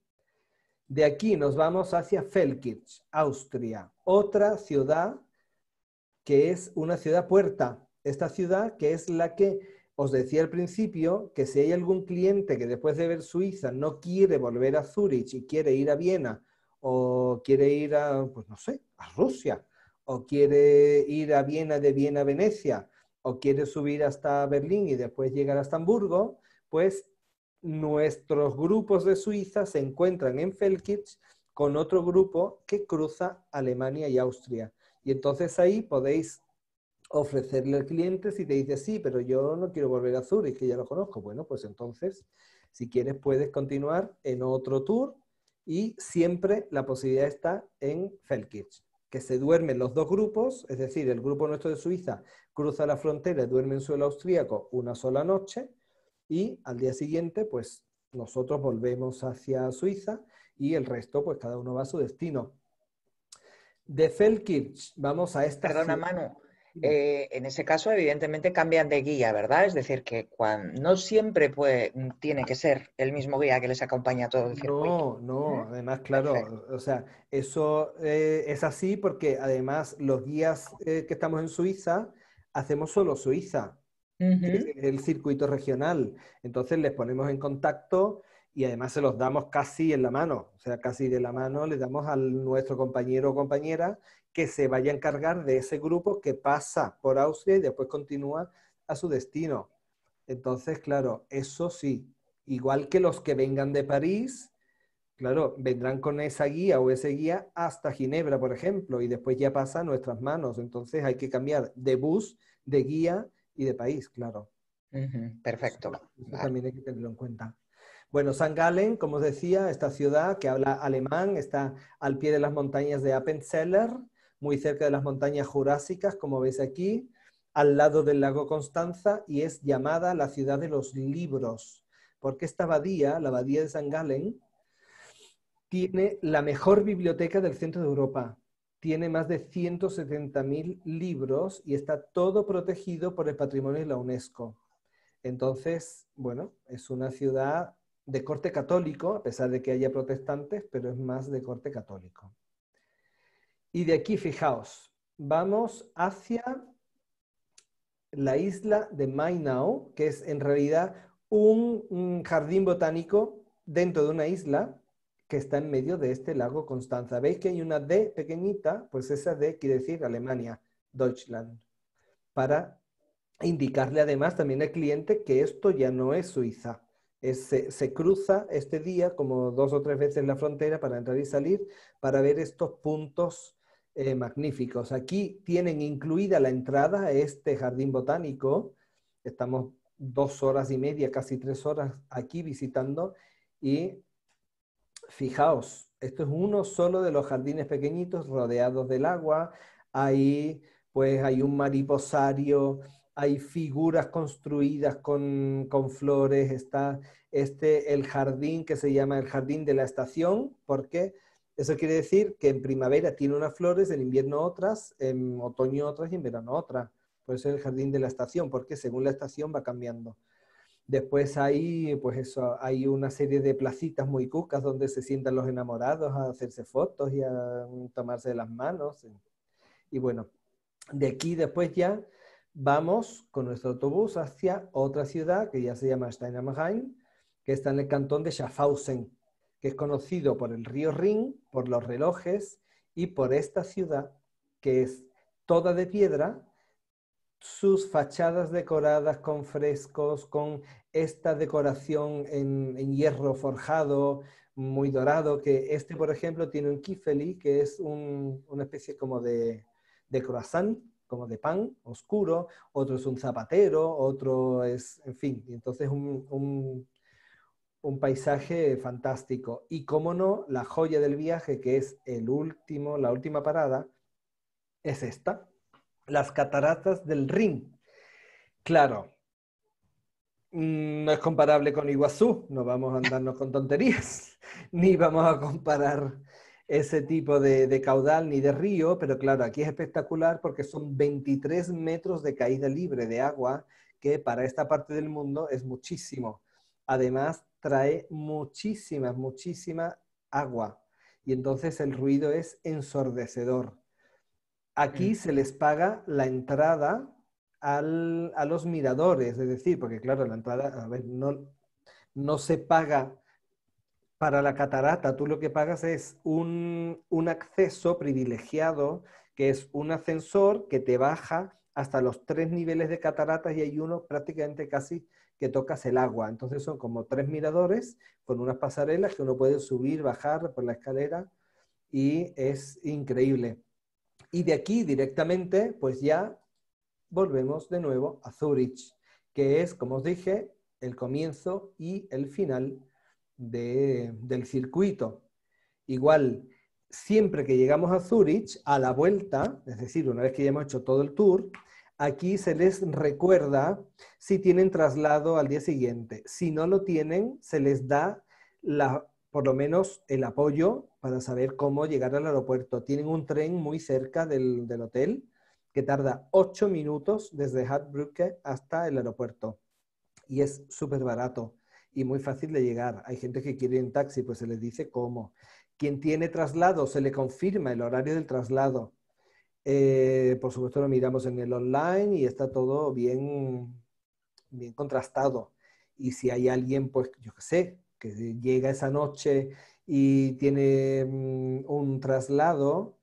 De aquí nos vamos hacia Felkirch, Austria, otra ciudad que es una ciudad puerta. Esta ciudad que es la que os decía al principio que si hay algún cliente que después de ver Suiza no quiere volver a Zurich y quiere ir a Viena o quiere ir a, pues no sé, a Rusia, o quiere ir a Viena, de Viena a Venecia, o quiere subir hasta Berlín y después llegar a Hamburgo, pues nuestros grupos de Suiza se encuentran en Felkirch con otro grupo que cruza Alemania y Austria. Y entonces ahí podéis ofrecerle al cliente si te dice, sí, pero yo no quiero volver a Zurich, que ya lo conozco. Bueno, pues entonces, si quieres, puedes continuar en otro tour y siempre la posibilidad está en Felkirch, que se duermen los dos grupos, es decir, el grupo nuestro de Suiza cruza la frontera y duerme en suelo austríaco una sola noche y al día siguiente pues nosotros volvemos hacia Suiza y el resto pues cada uno va a su destino. De Felkirch vamos a esta... Eh, en ese caso, evidentemente, cambian de guía, ¿verdad? Es decir, que no siempre mm, tiene que ser el mismo guía que les acompaña todo el circuito. No, no, además, claro, o sea, eso eh, es así porque además los guías eh, que estamos en Suiza hacemos solo Suiza, el circuito regional. Entonces les ponemos en contacto y además se los damos casi en la mano, o sea, casi de la mano le damos a nuestro compañero o compañera que se vaya a encargar de ese grupo que pasa por Austria y después continúa a su destino. Entonces, claro, eso sí, igual que los que vengan de París, claro, vendrán con esa guía o ese guía hasta Ginebra, por ejemplo, y después ya pasa a nuestras manos. Entonces hay que cambiar de bus, de guía y de país, claro. perfecto. También hay que tenerlo en cuenta. Bueno, San Galen, como os decía, esta ciudad que habla alemán, está al pie de las montañas de Appenzeller, muy cerca de las montañas jurásicas, como veis aquí, al lado del lago Constanza, y es llamada la ciudad de los libros, porque esta abadía, la abadía de San Galen, tiene la mejor biblioteca del centro de Europa. Tiene más de 170.000 libros y está todo protegido por el patrimonio de la UNESCO. Entonces, bueno, es una ciudad de corte católico, a pesar de que haya protestantes, pero es más de corte católico. Y de aquí, fijaos, vamos hacia la isla de Mainau, que es en realidad un jardín botánico dentro de una isla que está en medio de este lago Constanza. ¿Veis que hay una D pequeñita? Pues esa D quiere decir Alemania, Deutschland, para indicarle además también al cliente que esto ya no es Suiza. se, se, cruza este día como dos o tres veces la frontera para entrar y salir, para ver estos puntos eh, magníficos. Aquí tienen incluida la entrada a este jardín botánico. Estamos dos horas y media, casi tres horas aquí visitando y fijaos, esto es uno solo de los jardines pequeñitos rodeados del agua. Ahí pues hay un mariposario, hay figuras construidas con, con, flores, está este, el jardín que se llama el jardín de la estación, porque eso quiere decir que en primavera tiene unas flores, en invierno otras, en otoño otras y en verano otras. Por eso es el jardín de la estación, porque según la estación va cambiando. Después ahí, pues eso, hay una serie de placitas muy cuscas donde se sientan los enamorados a hacerse fotos y a tomarse las manos. Y bueno, de aquí después ya vamos con nuestro autobús hacia otra ciudad que ya se llama Steinamheim, que está en el cantón de Schaffhausen, que es conocido por el río Rin, por los relojes y por esta ciudad que es toda de piedra, sus fachadas decoradas con frescos, con esta decoración en, hierro forjado, muy dorado, que este, por ejemplo, tiene un kifeli, que es una especie como de, de croissant, como de pan oscuro, otro es un zapatero, otro es, en fin, y entonces un, un paisaje fantástico. Y cómo no, la joya del viaje, que es el último, la última parada, es esta, las cataratas del Rin. Claro, mm, no es comparable con Iguazú, no vamos a andarnos con tonterías, ni vamos a comparar ese tipo de, de, caudal ni de río, pero claro, aquí es espectacular porque son 23 metros de caída libre de agua, que para esta parte del mundo es muchísimo. Además, trae muchísima, muchísima agua y entonces el ruido es ensordecedor. Aquí mm. se les paga la entrada a los miradores, es decir, porque claro, la entrada, a ver, no, se paga para la catarata, tú lo que pagas es un, un acceso privilegiado, que es un ascensor que te baja hasta los tres niveles de cataratas y hay uno prácticamente casi que tocas el agua. Entonces son como tres miradores con unas pasarelas que uno puede subir, bajar por la escalera y es increíble. Y de aquí directamente, pues ya volvemos de nuevo a Zurich, que es, como os dije, el comienzo y el final del circuito. Igual, siempre que llegamos a Zurich, a la vuelta, es decir, una vez que ya hemos hecho todo el tour, Aquí se les recuerda si tienen traslado al día siguiente. Si no lo tienen, se les da la, por lo menos el apoyo para saber cómo llegar al aeropuerto. Tienen un tren muy cerca del, hotel que tarda ocho minutos desde Hatbrücke hasta el aeropuerto. Y es súper barato y muy fácil de llegar. Hay gente que quiere ir en taxi, pues se les dice cómo. Quien tiene traslado, se le confirma el horario del traslado. Eh, por supuesto, lo miramos en el online y está todo bien, bien contrastado. Y si hay alguien, pues yo qué sé, que llega esa noche y tiene mm, un traslado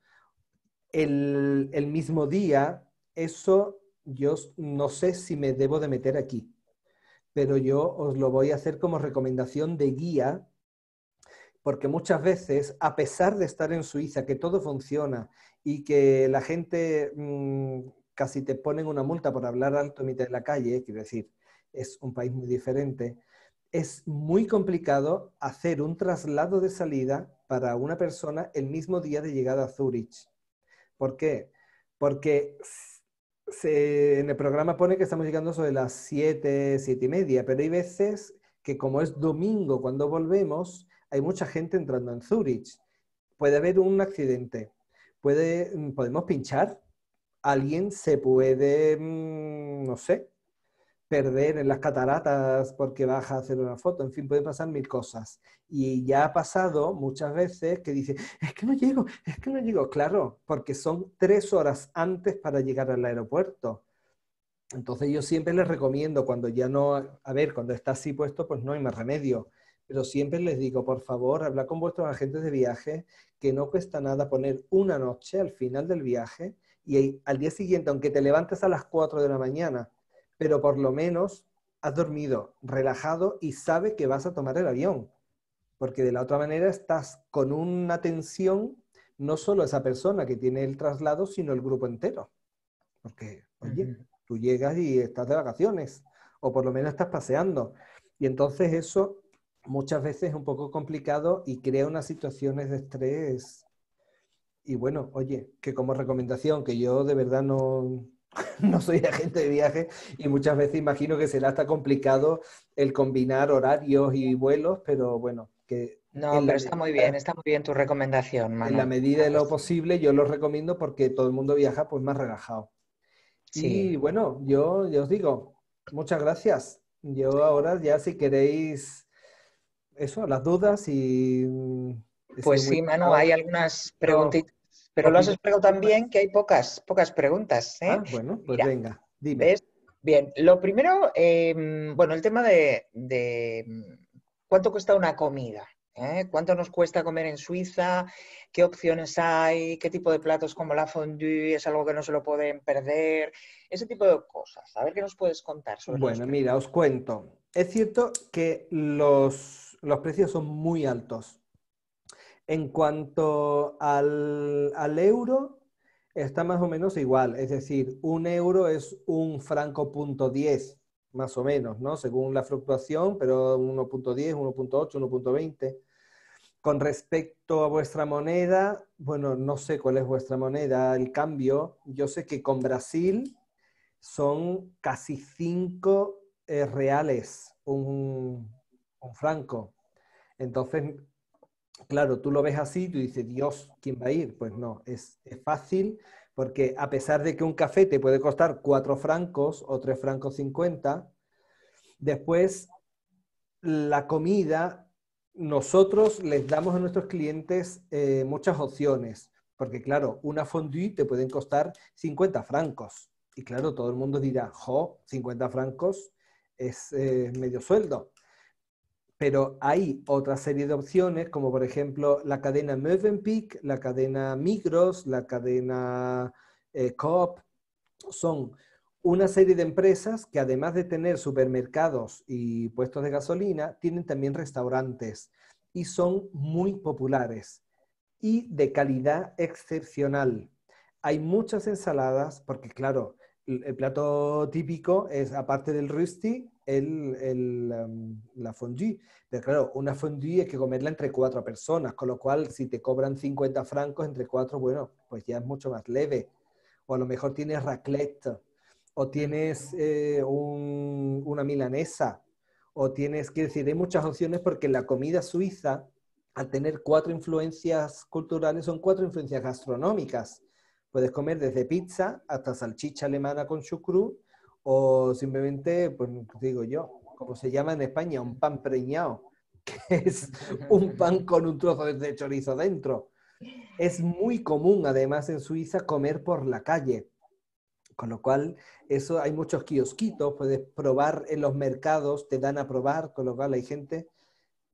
el mismo día, eso yo no sé si me debo de meter aquí, pero yo os lo voy a hacer como recomendación de guía porque muchas veces, a pesar de estar en Suiza, que todo funciona y que la gente mm, casi te ponen una multa por hablar alto en mitad de la calle, quiero decir, es un país muy diferente, es muy complicado hacer un traslado de salida para una persona el mismo día de llegada a Zurich. ¿Por qué? Porque en el programa pone que estamos llegando sobre las 7, 7 y media, pero hay veces que como es domingo cuando volvemos, hay mucha gente entrando en Zurich. Puede haber un accidente, Mm, podemos pinchar, alguien se puede, mm, no sé, perder en las cataratas porque baja a hacer una foto, en fin, pueden pasar mil cosas. Y ya ha pasado muchas veces que dice, es que no llego, es que no llego, claro, porque son tres horas antes para llegar al aeropuerto. Entonces yo siempre les recomiendo cuando ya no, a ver, cuando está así puesto, pues no hay más remedio pero siempre les digo, por favor, habla con vuestros agentes de viaje, que no cuesta nada poner una noche al final del viaje y al día siguiente, aunque te levantes a las 4 de la mañana, pero por lo menos has dormido relajado y sabes que vas a tomar el avión, porque de la otra manera estás con una tensión, no solo esa persona que tiene el traslado, sino el grupo entero. Porque, oye, tú llegas y estás de vacaciones, o por lo menos estás paseando. Y entonces eso muchas veces es un poco complicado y crea unas situaciones de estrés. Y bueno, oye, que como recomendación, que yo de verdad no, no soy agente de viaje y muchas veces imagino que será hasta complicado el combinar horarios y vuelos, pero bueno, que... No, pero está muy bien, está muy bien tu recomendación, En la medida de lo posible yo lo recomiendo porque todo el mundo viaja pues más relajado. Sí. Y bueno, yo, yo os digo, muchas gracias. Yo ahora ya si queréis eso, las dudas y... Mm, pues sí, Manu, hay algunas preguntitas, pero lo has explicado también que hay pocas, pocas preguntas. ¿eh? Ah, bueno, pues venga, dime. Bien, lo primero, em, bueno, el tema de, cuánto cuesta una comida, ¿Eh? cuánto nos cuesta comer en Suiza, qué opciones hay, qué tipo de platos como la fondue es algo que no se lo pueden perder, ese tipo de cosas. A ver qué nos puedes contar sobre Bueno, mira, os cuento. Es cierto que los los precios son muy altos. En cuanto al, euro, está más o menos igual, es decir, un euro es un franco punto diez, más o menos, ¿no? Según la fluctuación, pero 1.10, 1.8, 1.20. Con respecto a vuestra moneda, bueno, no sé cuál es vuestra moneda, el cambio, yo sé que con Brasil son casi 5 eh, reales un franco. Entonces, claro, tú lo ves así, tú dices, Dios, ¿quién va a ir? Pues no, es, fácil porque a pesar de que un café te puede costar cuatro francos o tres francos cincuenta, después la comida, nosotros les damos a nuestros clientes eh, muchas opciones, porque claro, una fondue te pueden costar 50 francos. Y claro, todo el mundo dirá, jo, 50 francos es eh, medio sueldo pero hay otra serie de opciones, como por ejemplo la cadena Peak, la cadena Migros, la cadena eh, Coop. Son una serie de empresas que además de tener supermercados y puestos de gasolina, tienen también restaurantes y son muy populares y de calidad excepcional. Hay muchas ensaladas, porque claro, el plato típico es, aparte del rösti, el, em, la fondue. Pero claro, una fondue es que comerla entre cuatro personas, con lo cual si te cobran 50 francos entre cuatro, bueno, pues ya es mucho más leve. O a lo mejor tienes raclette, o tienes eh, una milanesa, o tienes, quiero decir, hay muchas opciones porque la comida suiza, al tener cuatro influencias culturales, son cuatro influencias gastronómicas. Puedes comer desde pizza hasta salchicha alemana con chucrú o simplemente, pues digo yo, como se llama en España, un pan preñado, que es un pan con un trozo de chorizo dentro. Es muy común, además, en Suiza comer por la calle. Con lo cual, eso hay muchos kiosquitos, puedes probar en los mercados, te dan a probar, con lo cual hay gente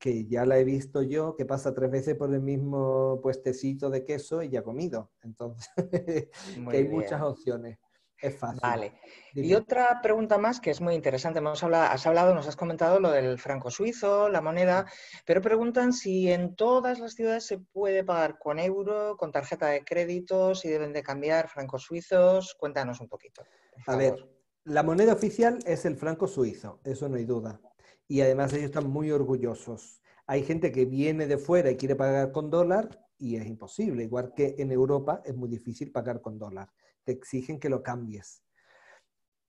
que ya la he visto yo, que pasa tres veces por el mismo puestecito de queso y ya ha comido. Entonces, que hay muchas opciones. Es fácil. Vale. Y otra pregunta más que es muy interesante. has hablado, nos has comentado lo del franco suizo, la moneda, pero preguntan si en todas las ciudades se puede pagar con euro, con tarjeta de crédito, si deben de cambiar francos suizos. Cuéntanos un poquito. A ver, la moneda oficial es el franco suizo, eso no hay duda y además ellos están muy orgullosos. Hay gente que viene de fuera y quiere pagar con dólar y es imposible, igual que en Europa es muy difícil pagar con dólar. Te exigen que lo cambies.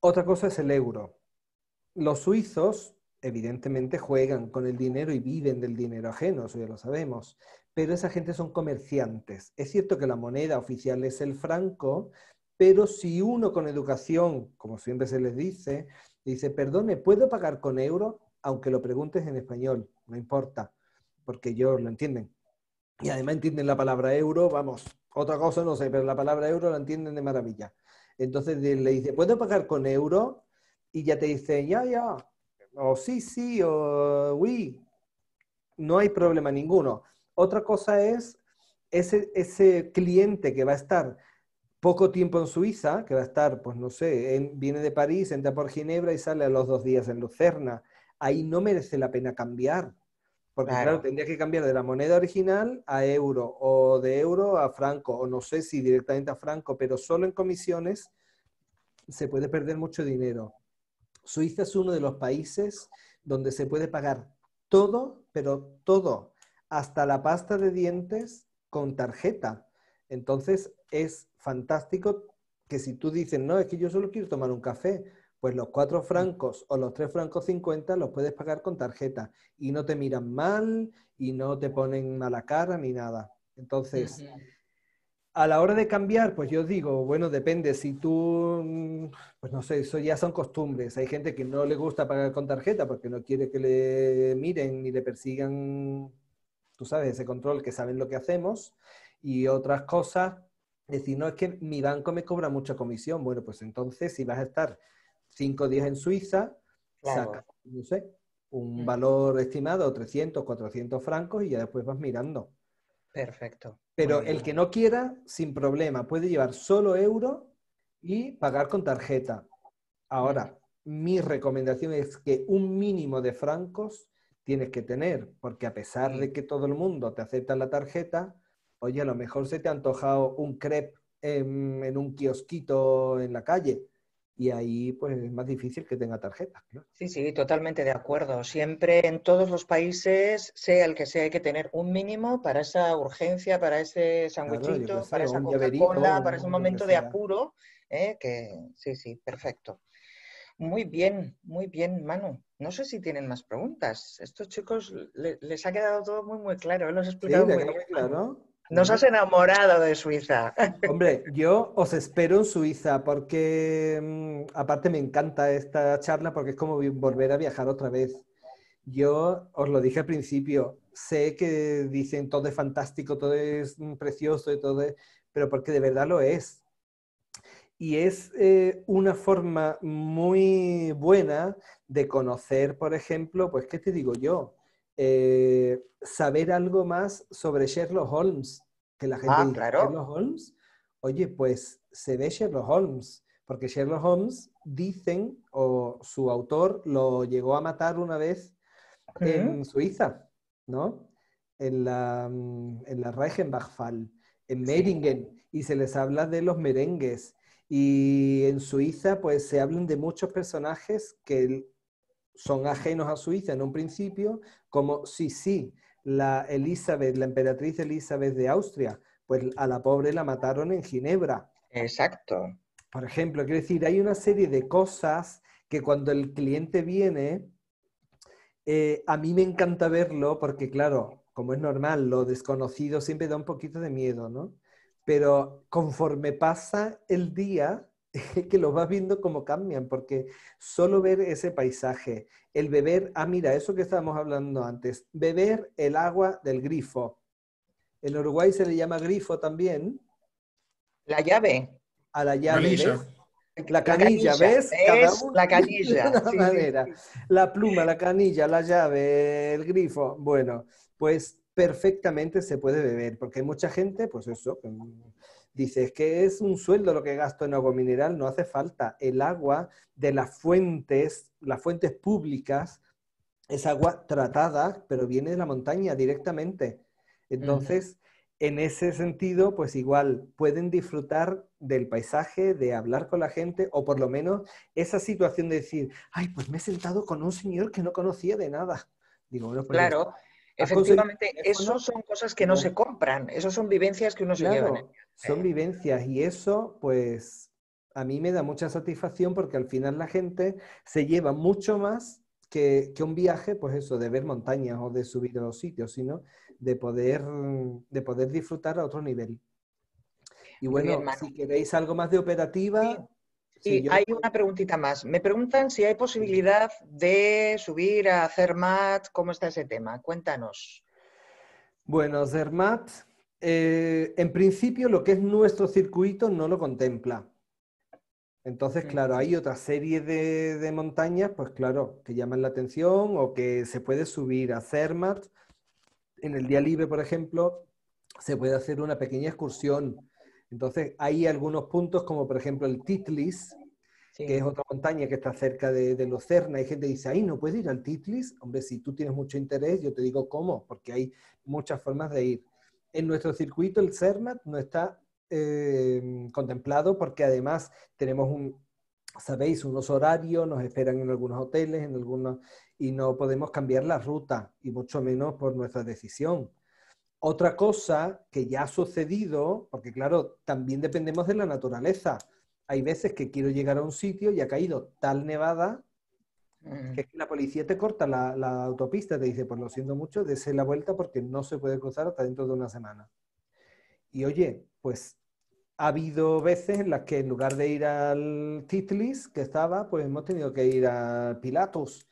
Otra cosa es el euro. Los suizos evidentemente juegan con el dinero y viven del dinero ajeno, eso ya lo sabemos, pero esa gente son comerciantes. Es cierto que la moneda oficial es el franco, pero si uno con educación, como siempre se les dice, dice, perdone, ¿puedo pagar con euro? aunque lo preguntes en español, no importa, porque ellos lo entienden. Y además entienden la palabra euro, vamos, otra cosa no sé, pero la palabra euro la entienden de maravilla. Entonces le dice, ¿puedo pagar con euro? Y ya te dice, ya, ya, o sí, sí, o oui. No hay problema ninguno. Otra cosa es ese, cliente que va a estar poco tiempo en Suiza, que va a estar, pues no sé, viene de París, entra por Ginebra y sale a los dos días en Lucerna ahí no merece la pena cambiar. Porque claro. tendría que cambiar de la moneda original a euro o de euro a franco o no sé si directamente a franco, pero solo en comisiones se puede perder mucho dinero. Suiza es uno de los países donde se puede pagar todo, pero todo, hasta la pasta de dientes con tarjeta. Entonces es fantástico que si tú dices, no, es que yo solo quiero tomar un café, pues los cuatro mm. francos o los tres francos 50 los puedes pagar con tarjeta y no te miran mal y no te ponen mala cara ni nada. Entonces, a la hora de cambiar, pues yo digo, bueno, depende, si tú, mm, pues no sé, eso ya son costumbres. Hay gente que no le gusta pagar con tarjeta porque no quiere que le miren ni le persigan, tú sabes, ese control que saben lo que hacemos y otras cosas. Decir, no, es que mi banco me cobra mucha comisión. Bueno, pues entonces si vas a estar cinco días en Suiza, saca no sé, un mm. valor estimado, 300, 400 francos, y ya después vas mirando. Perfecto. Pero el que no quiera, sin problema, puede llevar solo euro y pagar con tarjeta. Ahora, mm. mi recomendación es que un mínimo de francos tienes que tener, porque a pesar de que todo el mundo te acepta la tarjeta, oye, a lo mejor se te ha antojado un crepe en, en un kiosquito en la calle y ahí pues es más difícil que tenga tarjeta, Sí, sí, totalmente de acuerdo. Siempre en todos los países, sea el que sea, hay que tener un mínimo para esa urgencia, para ese sanguichito, para esa Coca-Cola, para ese momento de apuro, ¿eh? que sí, sí, perfecto. Muy bien, muy bien, Manu. No sé si tienen más preguntas. Estos chicos les ha quedado todo muy, muy claro. Los he explicado muy, muy claro. Nos has enamorado de Suiza. Hombre, yo os espero en Suiza porque mm, aparte me encanta esta charla porque es como volver a viajar otra vez. Yo os lo dije al principio, sé que dicen todo es fantástico, todo es mm, precioso y todo es, pero porque de verdad lo es. Y es eh, una forma muy buena de conocer, por ejemplo, pues, ¿qué te digo yo? Eh, saber algo más sobre Sherlock Holmes la gente ah, Holmes, oye, pues se ve Sherlock Holmes, porque Sherlock Holmes dicen, o su autor lo llegó a matar una vez en Suiza, ¿no? En la, mm, en la Reichenbachfall, en Meringen, y se les habla de los merengues. Y en Suiza, pues se hablan de muchos personajes que son ajenos a Suiza en un principio, como sí, sí, la Elizabeth, la emperatriz Elizabeth de Austria, pues a la pobre la mataron en Ginebra. Exacto. Por ejemplo, quiero decir, hay una serie de cosas que cuando el cliente viene, eh, a mí me encanta verlo porque, claro, como es normal, lo desconocido siempre da un poquito de miedo, ¿no? Pero conforme pasa el día, que los vas viendo como cambian, porque solo ver ese paisaje, el beber, ah, mira, eso que estábamos hablando antes, beber el agua del grifo. En Uruguay se le llama grifo también. La llave. A la llave. La canilla, ¿ves? la canilla. La pluma, la canilla, la llave, el grifo. Bueno, pues perfectamente se puede beber, porque hay mucha gente, pues eso, Dice, es que es un sueldo lo que gasto en agua mineral, no hace falta. El agua de las fuentes, las fuentes públicas, es agua tratada, pero viene de la montaña directamente. Entonces, en ese sentido, pues igual pueden disfrutar del paisaje, de hablar con la gente, o por lo menos esa situación de decir, ay, pues me he sentado con un señor que no conocía de nada. Digo, pues claro. Efectivamente, eso son cosas que no se compran, eso son vivencias que uno se lleva. Son vivencias y eso, pues, a mí me da mucha satisfacción porque al final la gente se lleva mucho más que, un viaje, pues eso, de ver montañas o de subir a los sitios, sino de poder, de poder disfrutar a otro nivel. Y bueno, si queréis algo más de operativa, Sí, hay una preguntita más. Me preguntan si hay posibilidad de subir a CERMAT. ¿Cómo está ese tema? Cuéntanos. Bueno, CERMAT, eh, en principio lo que es nuestro circuito no lo contempla. Entonces, mm. claro, hay otra serie de, de, montañas, pues claro, que llaman la atención o que se puede subir a Zermatt. En el día libre, por ejemplo, se puede hacer una pequeña excursión entonces, hay algunos puntos, como por ejemplo el Titlis, que es otra montaña que está cerca de, los Lucerna. Hay gente que dice, ay, no puedes ir al Titlis. Hombre, si tú tienes mucho interés, yo te digo cómo, porque hay muchas formas de ir. En nuestro circuito, el CERMAT no está eh, contemplado porque además tenemos un, sabéis, unos horarios, nos esperan en algunos hoteles, en algunos, y no podemos cambiar la ruta, y mucho menos por nuestra decisión. Otra cosa que ya ha sucedido, porque claro, también dependemos de la naturaleza. Hay veces que quiero llegar a un sitio y ha caído tal nevada mm. que la policía te corta la, la, autopista, te dice, pues lo siento mucho, dese la vuelta porque no se puede cruzar hasta dentro de una semana. Y oye, pues ha habido veces en las que en lugar de ir al Titlis, que estaba, pues hemos tenido que ir a Pilatos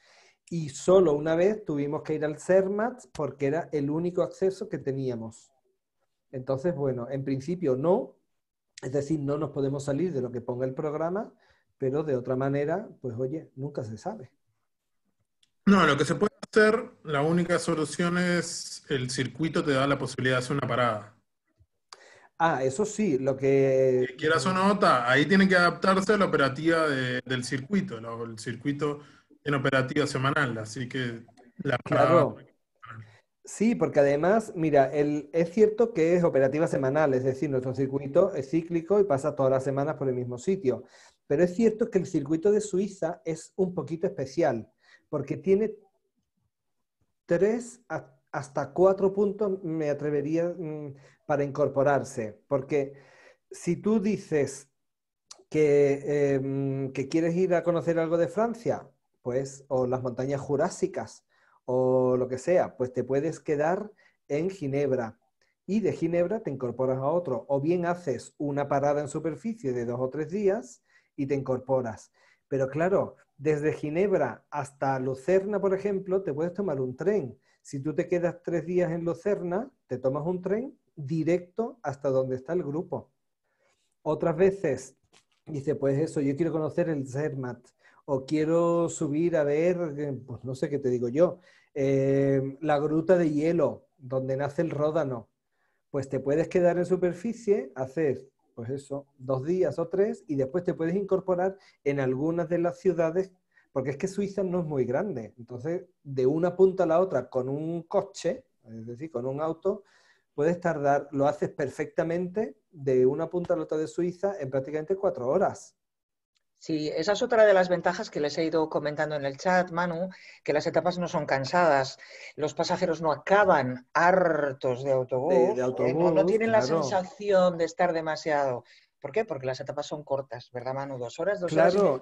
y solo una vez tuvimos que ir al CERMAT porque era el único acceso que teníamos. Entonces, bueno, en principio no, es decir, no nos podemos salir de lo que ponga el programa, pero de otra manera, pues oye, nunca se sabe. No, lo que se puede hacer, la única solución es el circuito te da la posibilidad de hacer una parada. Ah, eso sí, lo que... quieras o nota. ahí tiene que adaptarse a la operativa del circuito. El circuito en operativa semanal, así que la claro. Sí, porque además, mira, el, es cierto que es operativa semanal, es decir, nuestro circuito es cíclico y pasa todas las semanas por el mismo sitio. Pero es cierto que el circuito de Suiza es un poquito especial, porque tiene tres hasta cuatro puntos, me atrevería, mm, para incorporarse. Porque si tú dices que, em, que quieres ir a conocer algo de Francia, pues, o las montañas jurásicas, o lo que sea, pues te puedes quedar en Ginebra y de Ginebra te incorporas a otro, o bien haces una parada en superficie de dos o tres días y te incorporas. Pero claro, desde Ginebra hasta Lucerna, por ejemplo, te puedes tomar un tren. Si tú te quedas tres días en Lucerna, te tomas un tren directo hasta donde está el grupo. Otras veces dice, pues eso, yo quiero conocer el Zermatt o quiero subir a ver, eh, pues no sé qué te digo yo, eh, la gruta de hielo donde nace el ródano, pues te puedes quedar en superficie, hacer pues eso, dos días o tres y después te puedes incorporar en algunas de las ciudades, porque es que Suiza no es muy grande, entonces de una punta a la otra con un coche, es decir, con un auto, puedes tardar, lo haces perfectamente de una punta a la otra de Suiza en prácticamente cuatro horas. Sí, esa es otra de las ventajas que les he ido comentando en el chat, Manu, que las etapas no son cansadas, los pasajeros no acaban hartos de autobús, ¿eh? no, tienen la sensación de estar demasiado. ¿Por qué? Porque las etapas son cortas, ¿verdad, Manu? Dos horas, dos horas. Claro,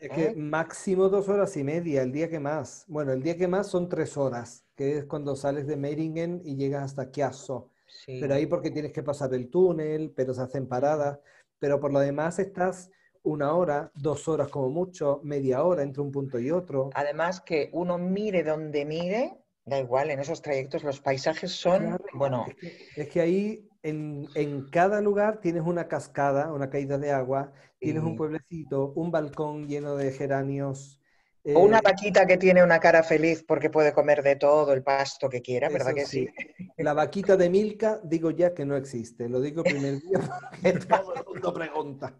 es ¿eh? que máximo dos horas y media, el día que más. Bueno, el día que más son tres horas, que es cuando sales de Meiringen y llegas hasta Chiasso. Pero ahí porque tienes que pasar el túnel, pero se hacen paradas. Pero por lo demás estás una hora, dos horas como mucho, media hora entre un punto y otro. Además que uno mire donde mire, da igual, en esos trayectos los paisajes son, bueno... Es que, ahí en, cada lugar tienes una cascada, una caída de agua, tienes un pueblecito, un balcón lleno de geranios, o una eh, vaquita que tiene una cara feliz porque puede comer de todo el pasto que quiera, ¿verdad que sí. La vaquita de Milka, digo ya que no existe, lo digo primer porque todo el mundo pregunta.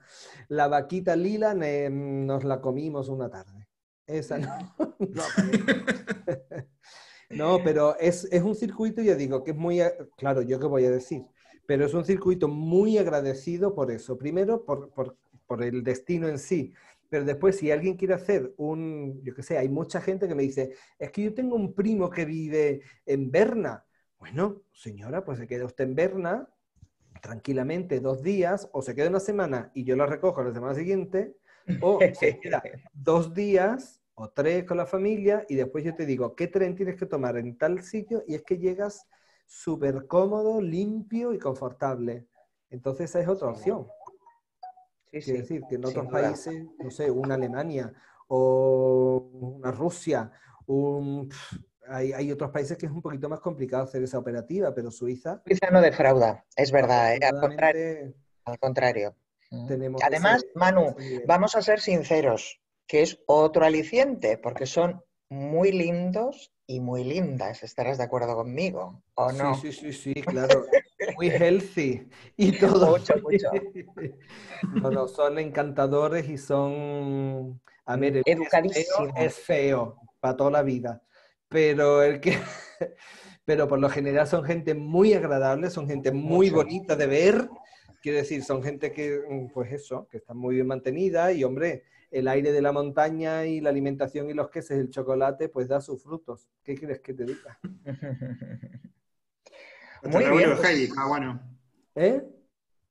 La vaquita lila nos la comimos una tarde. Esa no. no, pero, es, un circuito, ya digo, que es muy, claro, yo qué voy a decir, pero es un circuito muy agradecido por eso. Primero, por el destino en sí pero después, si alguien quiere hacer un, yo qué sé, hay mucha gente que me dice, es que yo tengo un primo que vive en Berna. Bueno, señora, pues se queda usted en Berna tranquilamente dos días, o se queda una semana y yo la recojo la semana siguiente, o se dos días o tres con la familia y después yo te digo qué tren tienes que tomar en tal sitio y es que llegas súper cómodo, limpio y confortable. Entonces esa es otra opción. Sí, decir que en otros países, no sé, una Alemania o una Rusia, hay, hay, otros países que es un poquito más complicado hacer esa operativa, pero Suiza... Suiza no defrauda, es verdad, eh, al contrario. Mm. Además, Manu, vamos a ser sinceros, que es otro aliciente, porque son muy lindos y muy lindas, estarás de acuerdo conmigo, ¿o no? sí, sí, sí claro muy healthy y todo. Mucho, No, son encantadores y son... A ver, Es feo, para toda la vida. Pero el que... Pero por lo general son gente muy agradable, son gente muy bonita de ver. Quiero decir, son gente que, mm, pues eso, que está muy bien mantenida y, hombre, el aire de la montaña y la alimentación y los queses, el chocolate, pues da sus frutos. ¿Qué quieres que te diga? Hasta el abuelo de Heidi estaba bueno. ¿Eh?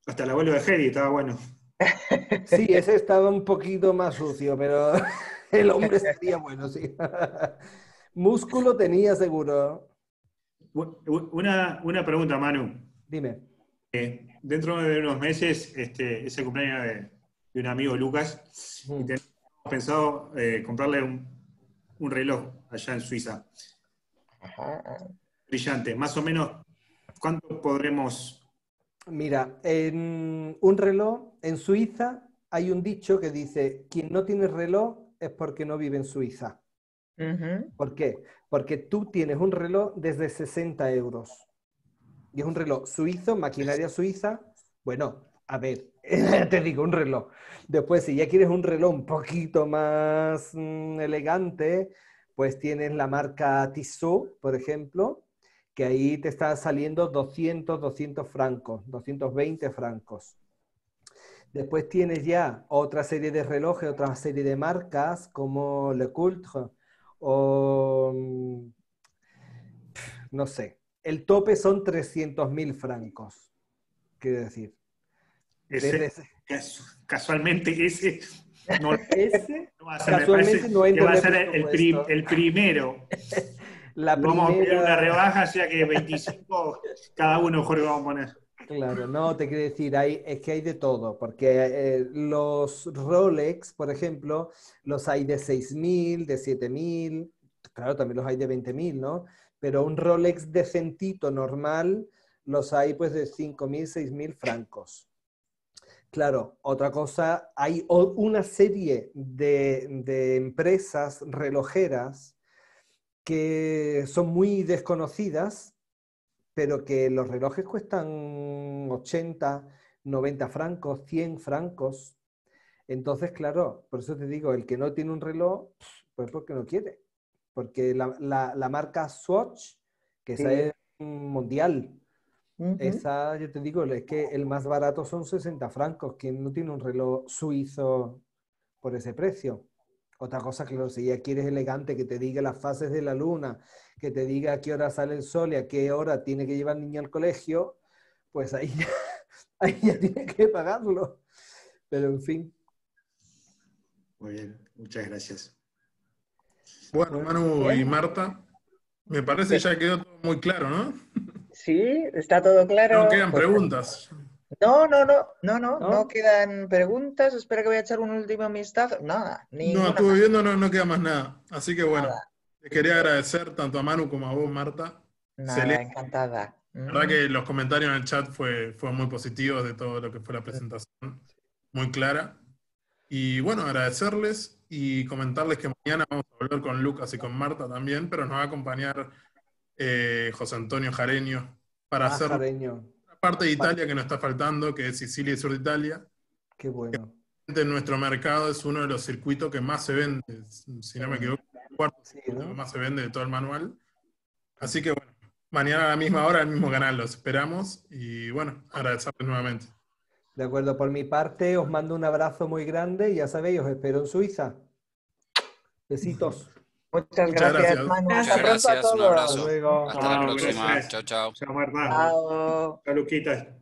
Hasta el abuelo de Heidi estaba bueno. Sí, ese estaba un poquito más sucio, pero el hombre estaría bueno, sí. Músculo tenía seguro. Una, pregunta, Manu. Dime. Eh, dentro de unos meses este, es el cumpleaños de, un amigo Lucas y mm. tenemos pensado eh, comprarle un, reloj allá en Suiza. Brillante, más o menos ¿Cuánto podremos? Mira, en un reloj, en Suiza hay un dicho que dice, quien no tiene reloj es porque no vive en Suiza. ¿Por qué? Porque tú tienes un reloj desde 60 euros. Y es un reloj suizo, maquinaria suiza. Bueno, a ver, te digo, un reloj. Después, si ya quieres un reloj un poquito más mm, elegante, pues tienes la marca Tissot, por ejemplo, que ahí te está saliendo 200, 200 francos, 220 francos. Después tienes ya otra serie de relojes, otra serie de marcas como Le Coultre o mm, no sé. El tope son 300.000 francos, quiero decir. Casualmente ese ese, casualmente no el, el primero. la a pedir una rebaja, o sea que 25 cada uno, Jorge, vamos a poner. Claro, no, te quiero decir, hay, es que hay de todo, porque eh, los Rolex, por ejemplo, los hay de 6.000, de 7.000, claro, también los hay de 20.000, ¿no? Pero un Rolex decentito normal, los hay pues de 5.000, 6.000 francos. Claro, otra cosa, hay una serie de, de empresas relojeras que son muy desconocidas, pero que los relojes cuestan 80, 90 francos, 100 francos. Entonces, claro, por eso te digo, el que no tiene un reloj, pues porque no quiere. Porque la, marca Swatch, que es mundial, esa, yo te digo, es que el más barato son 60 francos. quien no tiene un reloj suizo por ese precio? Otra cosa, claro, si ya quieres elegante, que te diga las fases de la luna, que te diga a qué hora sale el sol y a qué hora tiene que llevar el niño al colegio, pues ahí ya, ahí ya tiene que pagarlo. Pero en fin. Muy bien, muchas gracias. Bueno, Manu y Marta, me parece que ya quedó todo muy claro, ¿no? Sí, está todo claro. No quedan pues, preguntas. No, no, no, no, no, no, quedan preguntas. espero que voy a echar un último amistad, Nada, ni. No, estuve viendo, no, no queda más nada. Así que bueno, quería agradecer tanto a Manu como a vos, Marta. Nada, encantada. La mm. verdad que los comentarios en el chat fue, fue muy positivos de todo lo que fue la presentación, muy clara. Y bueno, agradecerles y comentarles que mañana vamos a hablar con Lucas y con Marta también, pero nos va a acompañar eh, José Antonio Jareño para ah, hacer Jareño parte de Italia que nos está faltando, que es Sicilia y Sur de Italia. Qué bueno. En nuestro mercado es uno de los circuitos que más se vende, si no me equivoco, cuarto más se vende de todo el manual. Así que bueno, mañana a la misma hora, el mismo canal, los esperamos y bueno, agradecerles nuevamente. De acuerdo, por mi parte os mando un abrazo muy grande y ya sabéis, os espero en Suiza. Besitos. Muchas, gracias, gracias. Manu. Muchas gracias, a todos. Un abrazo. Hasta, la próxima. Gracias. Chao, chao. Chao, Marta. Chao. Chao, Luquita.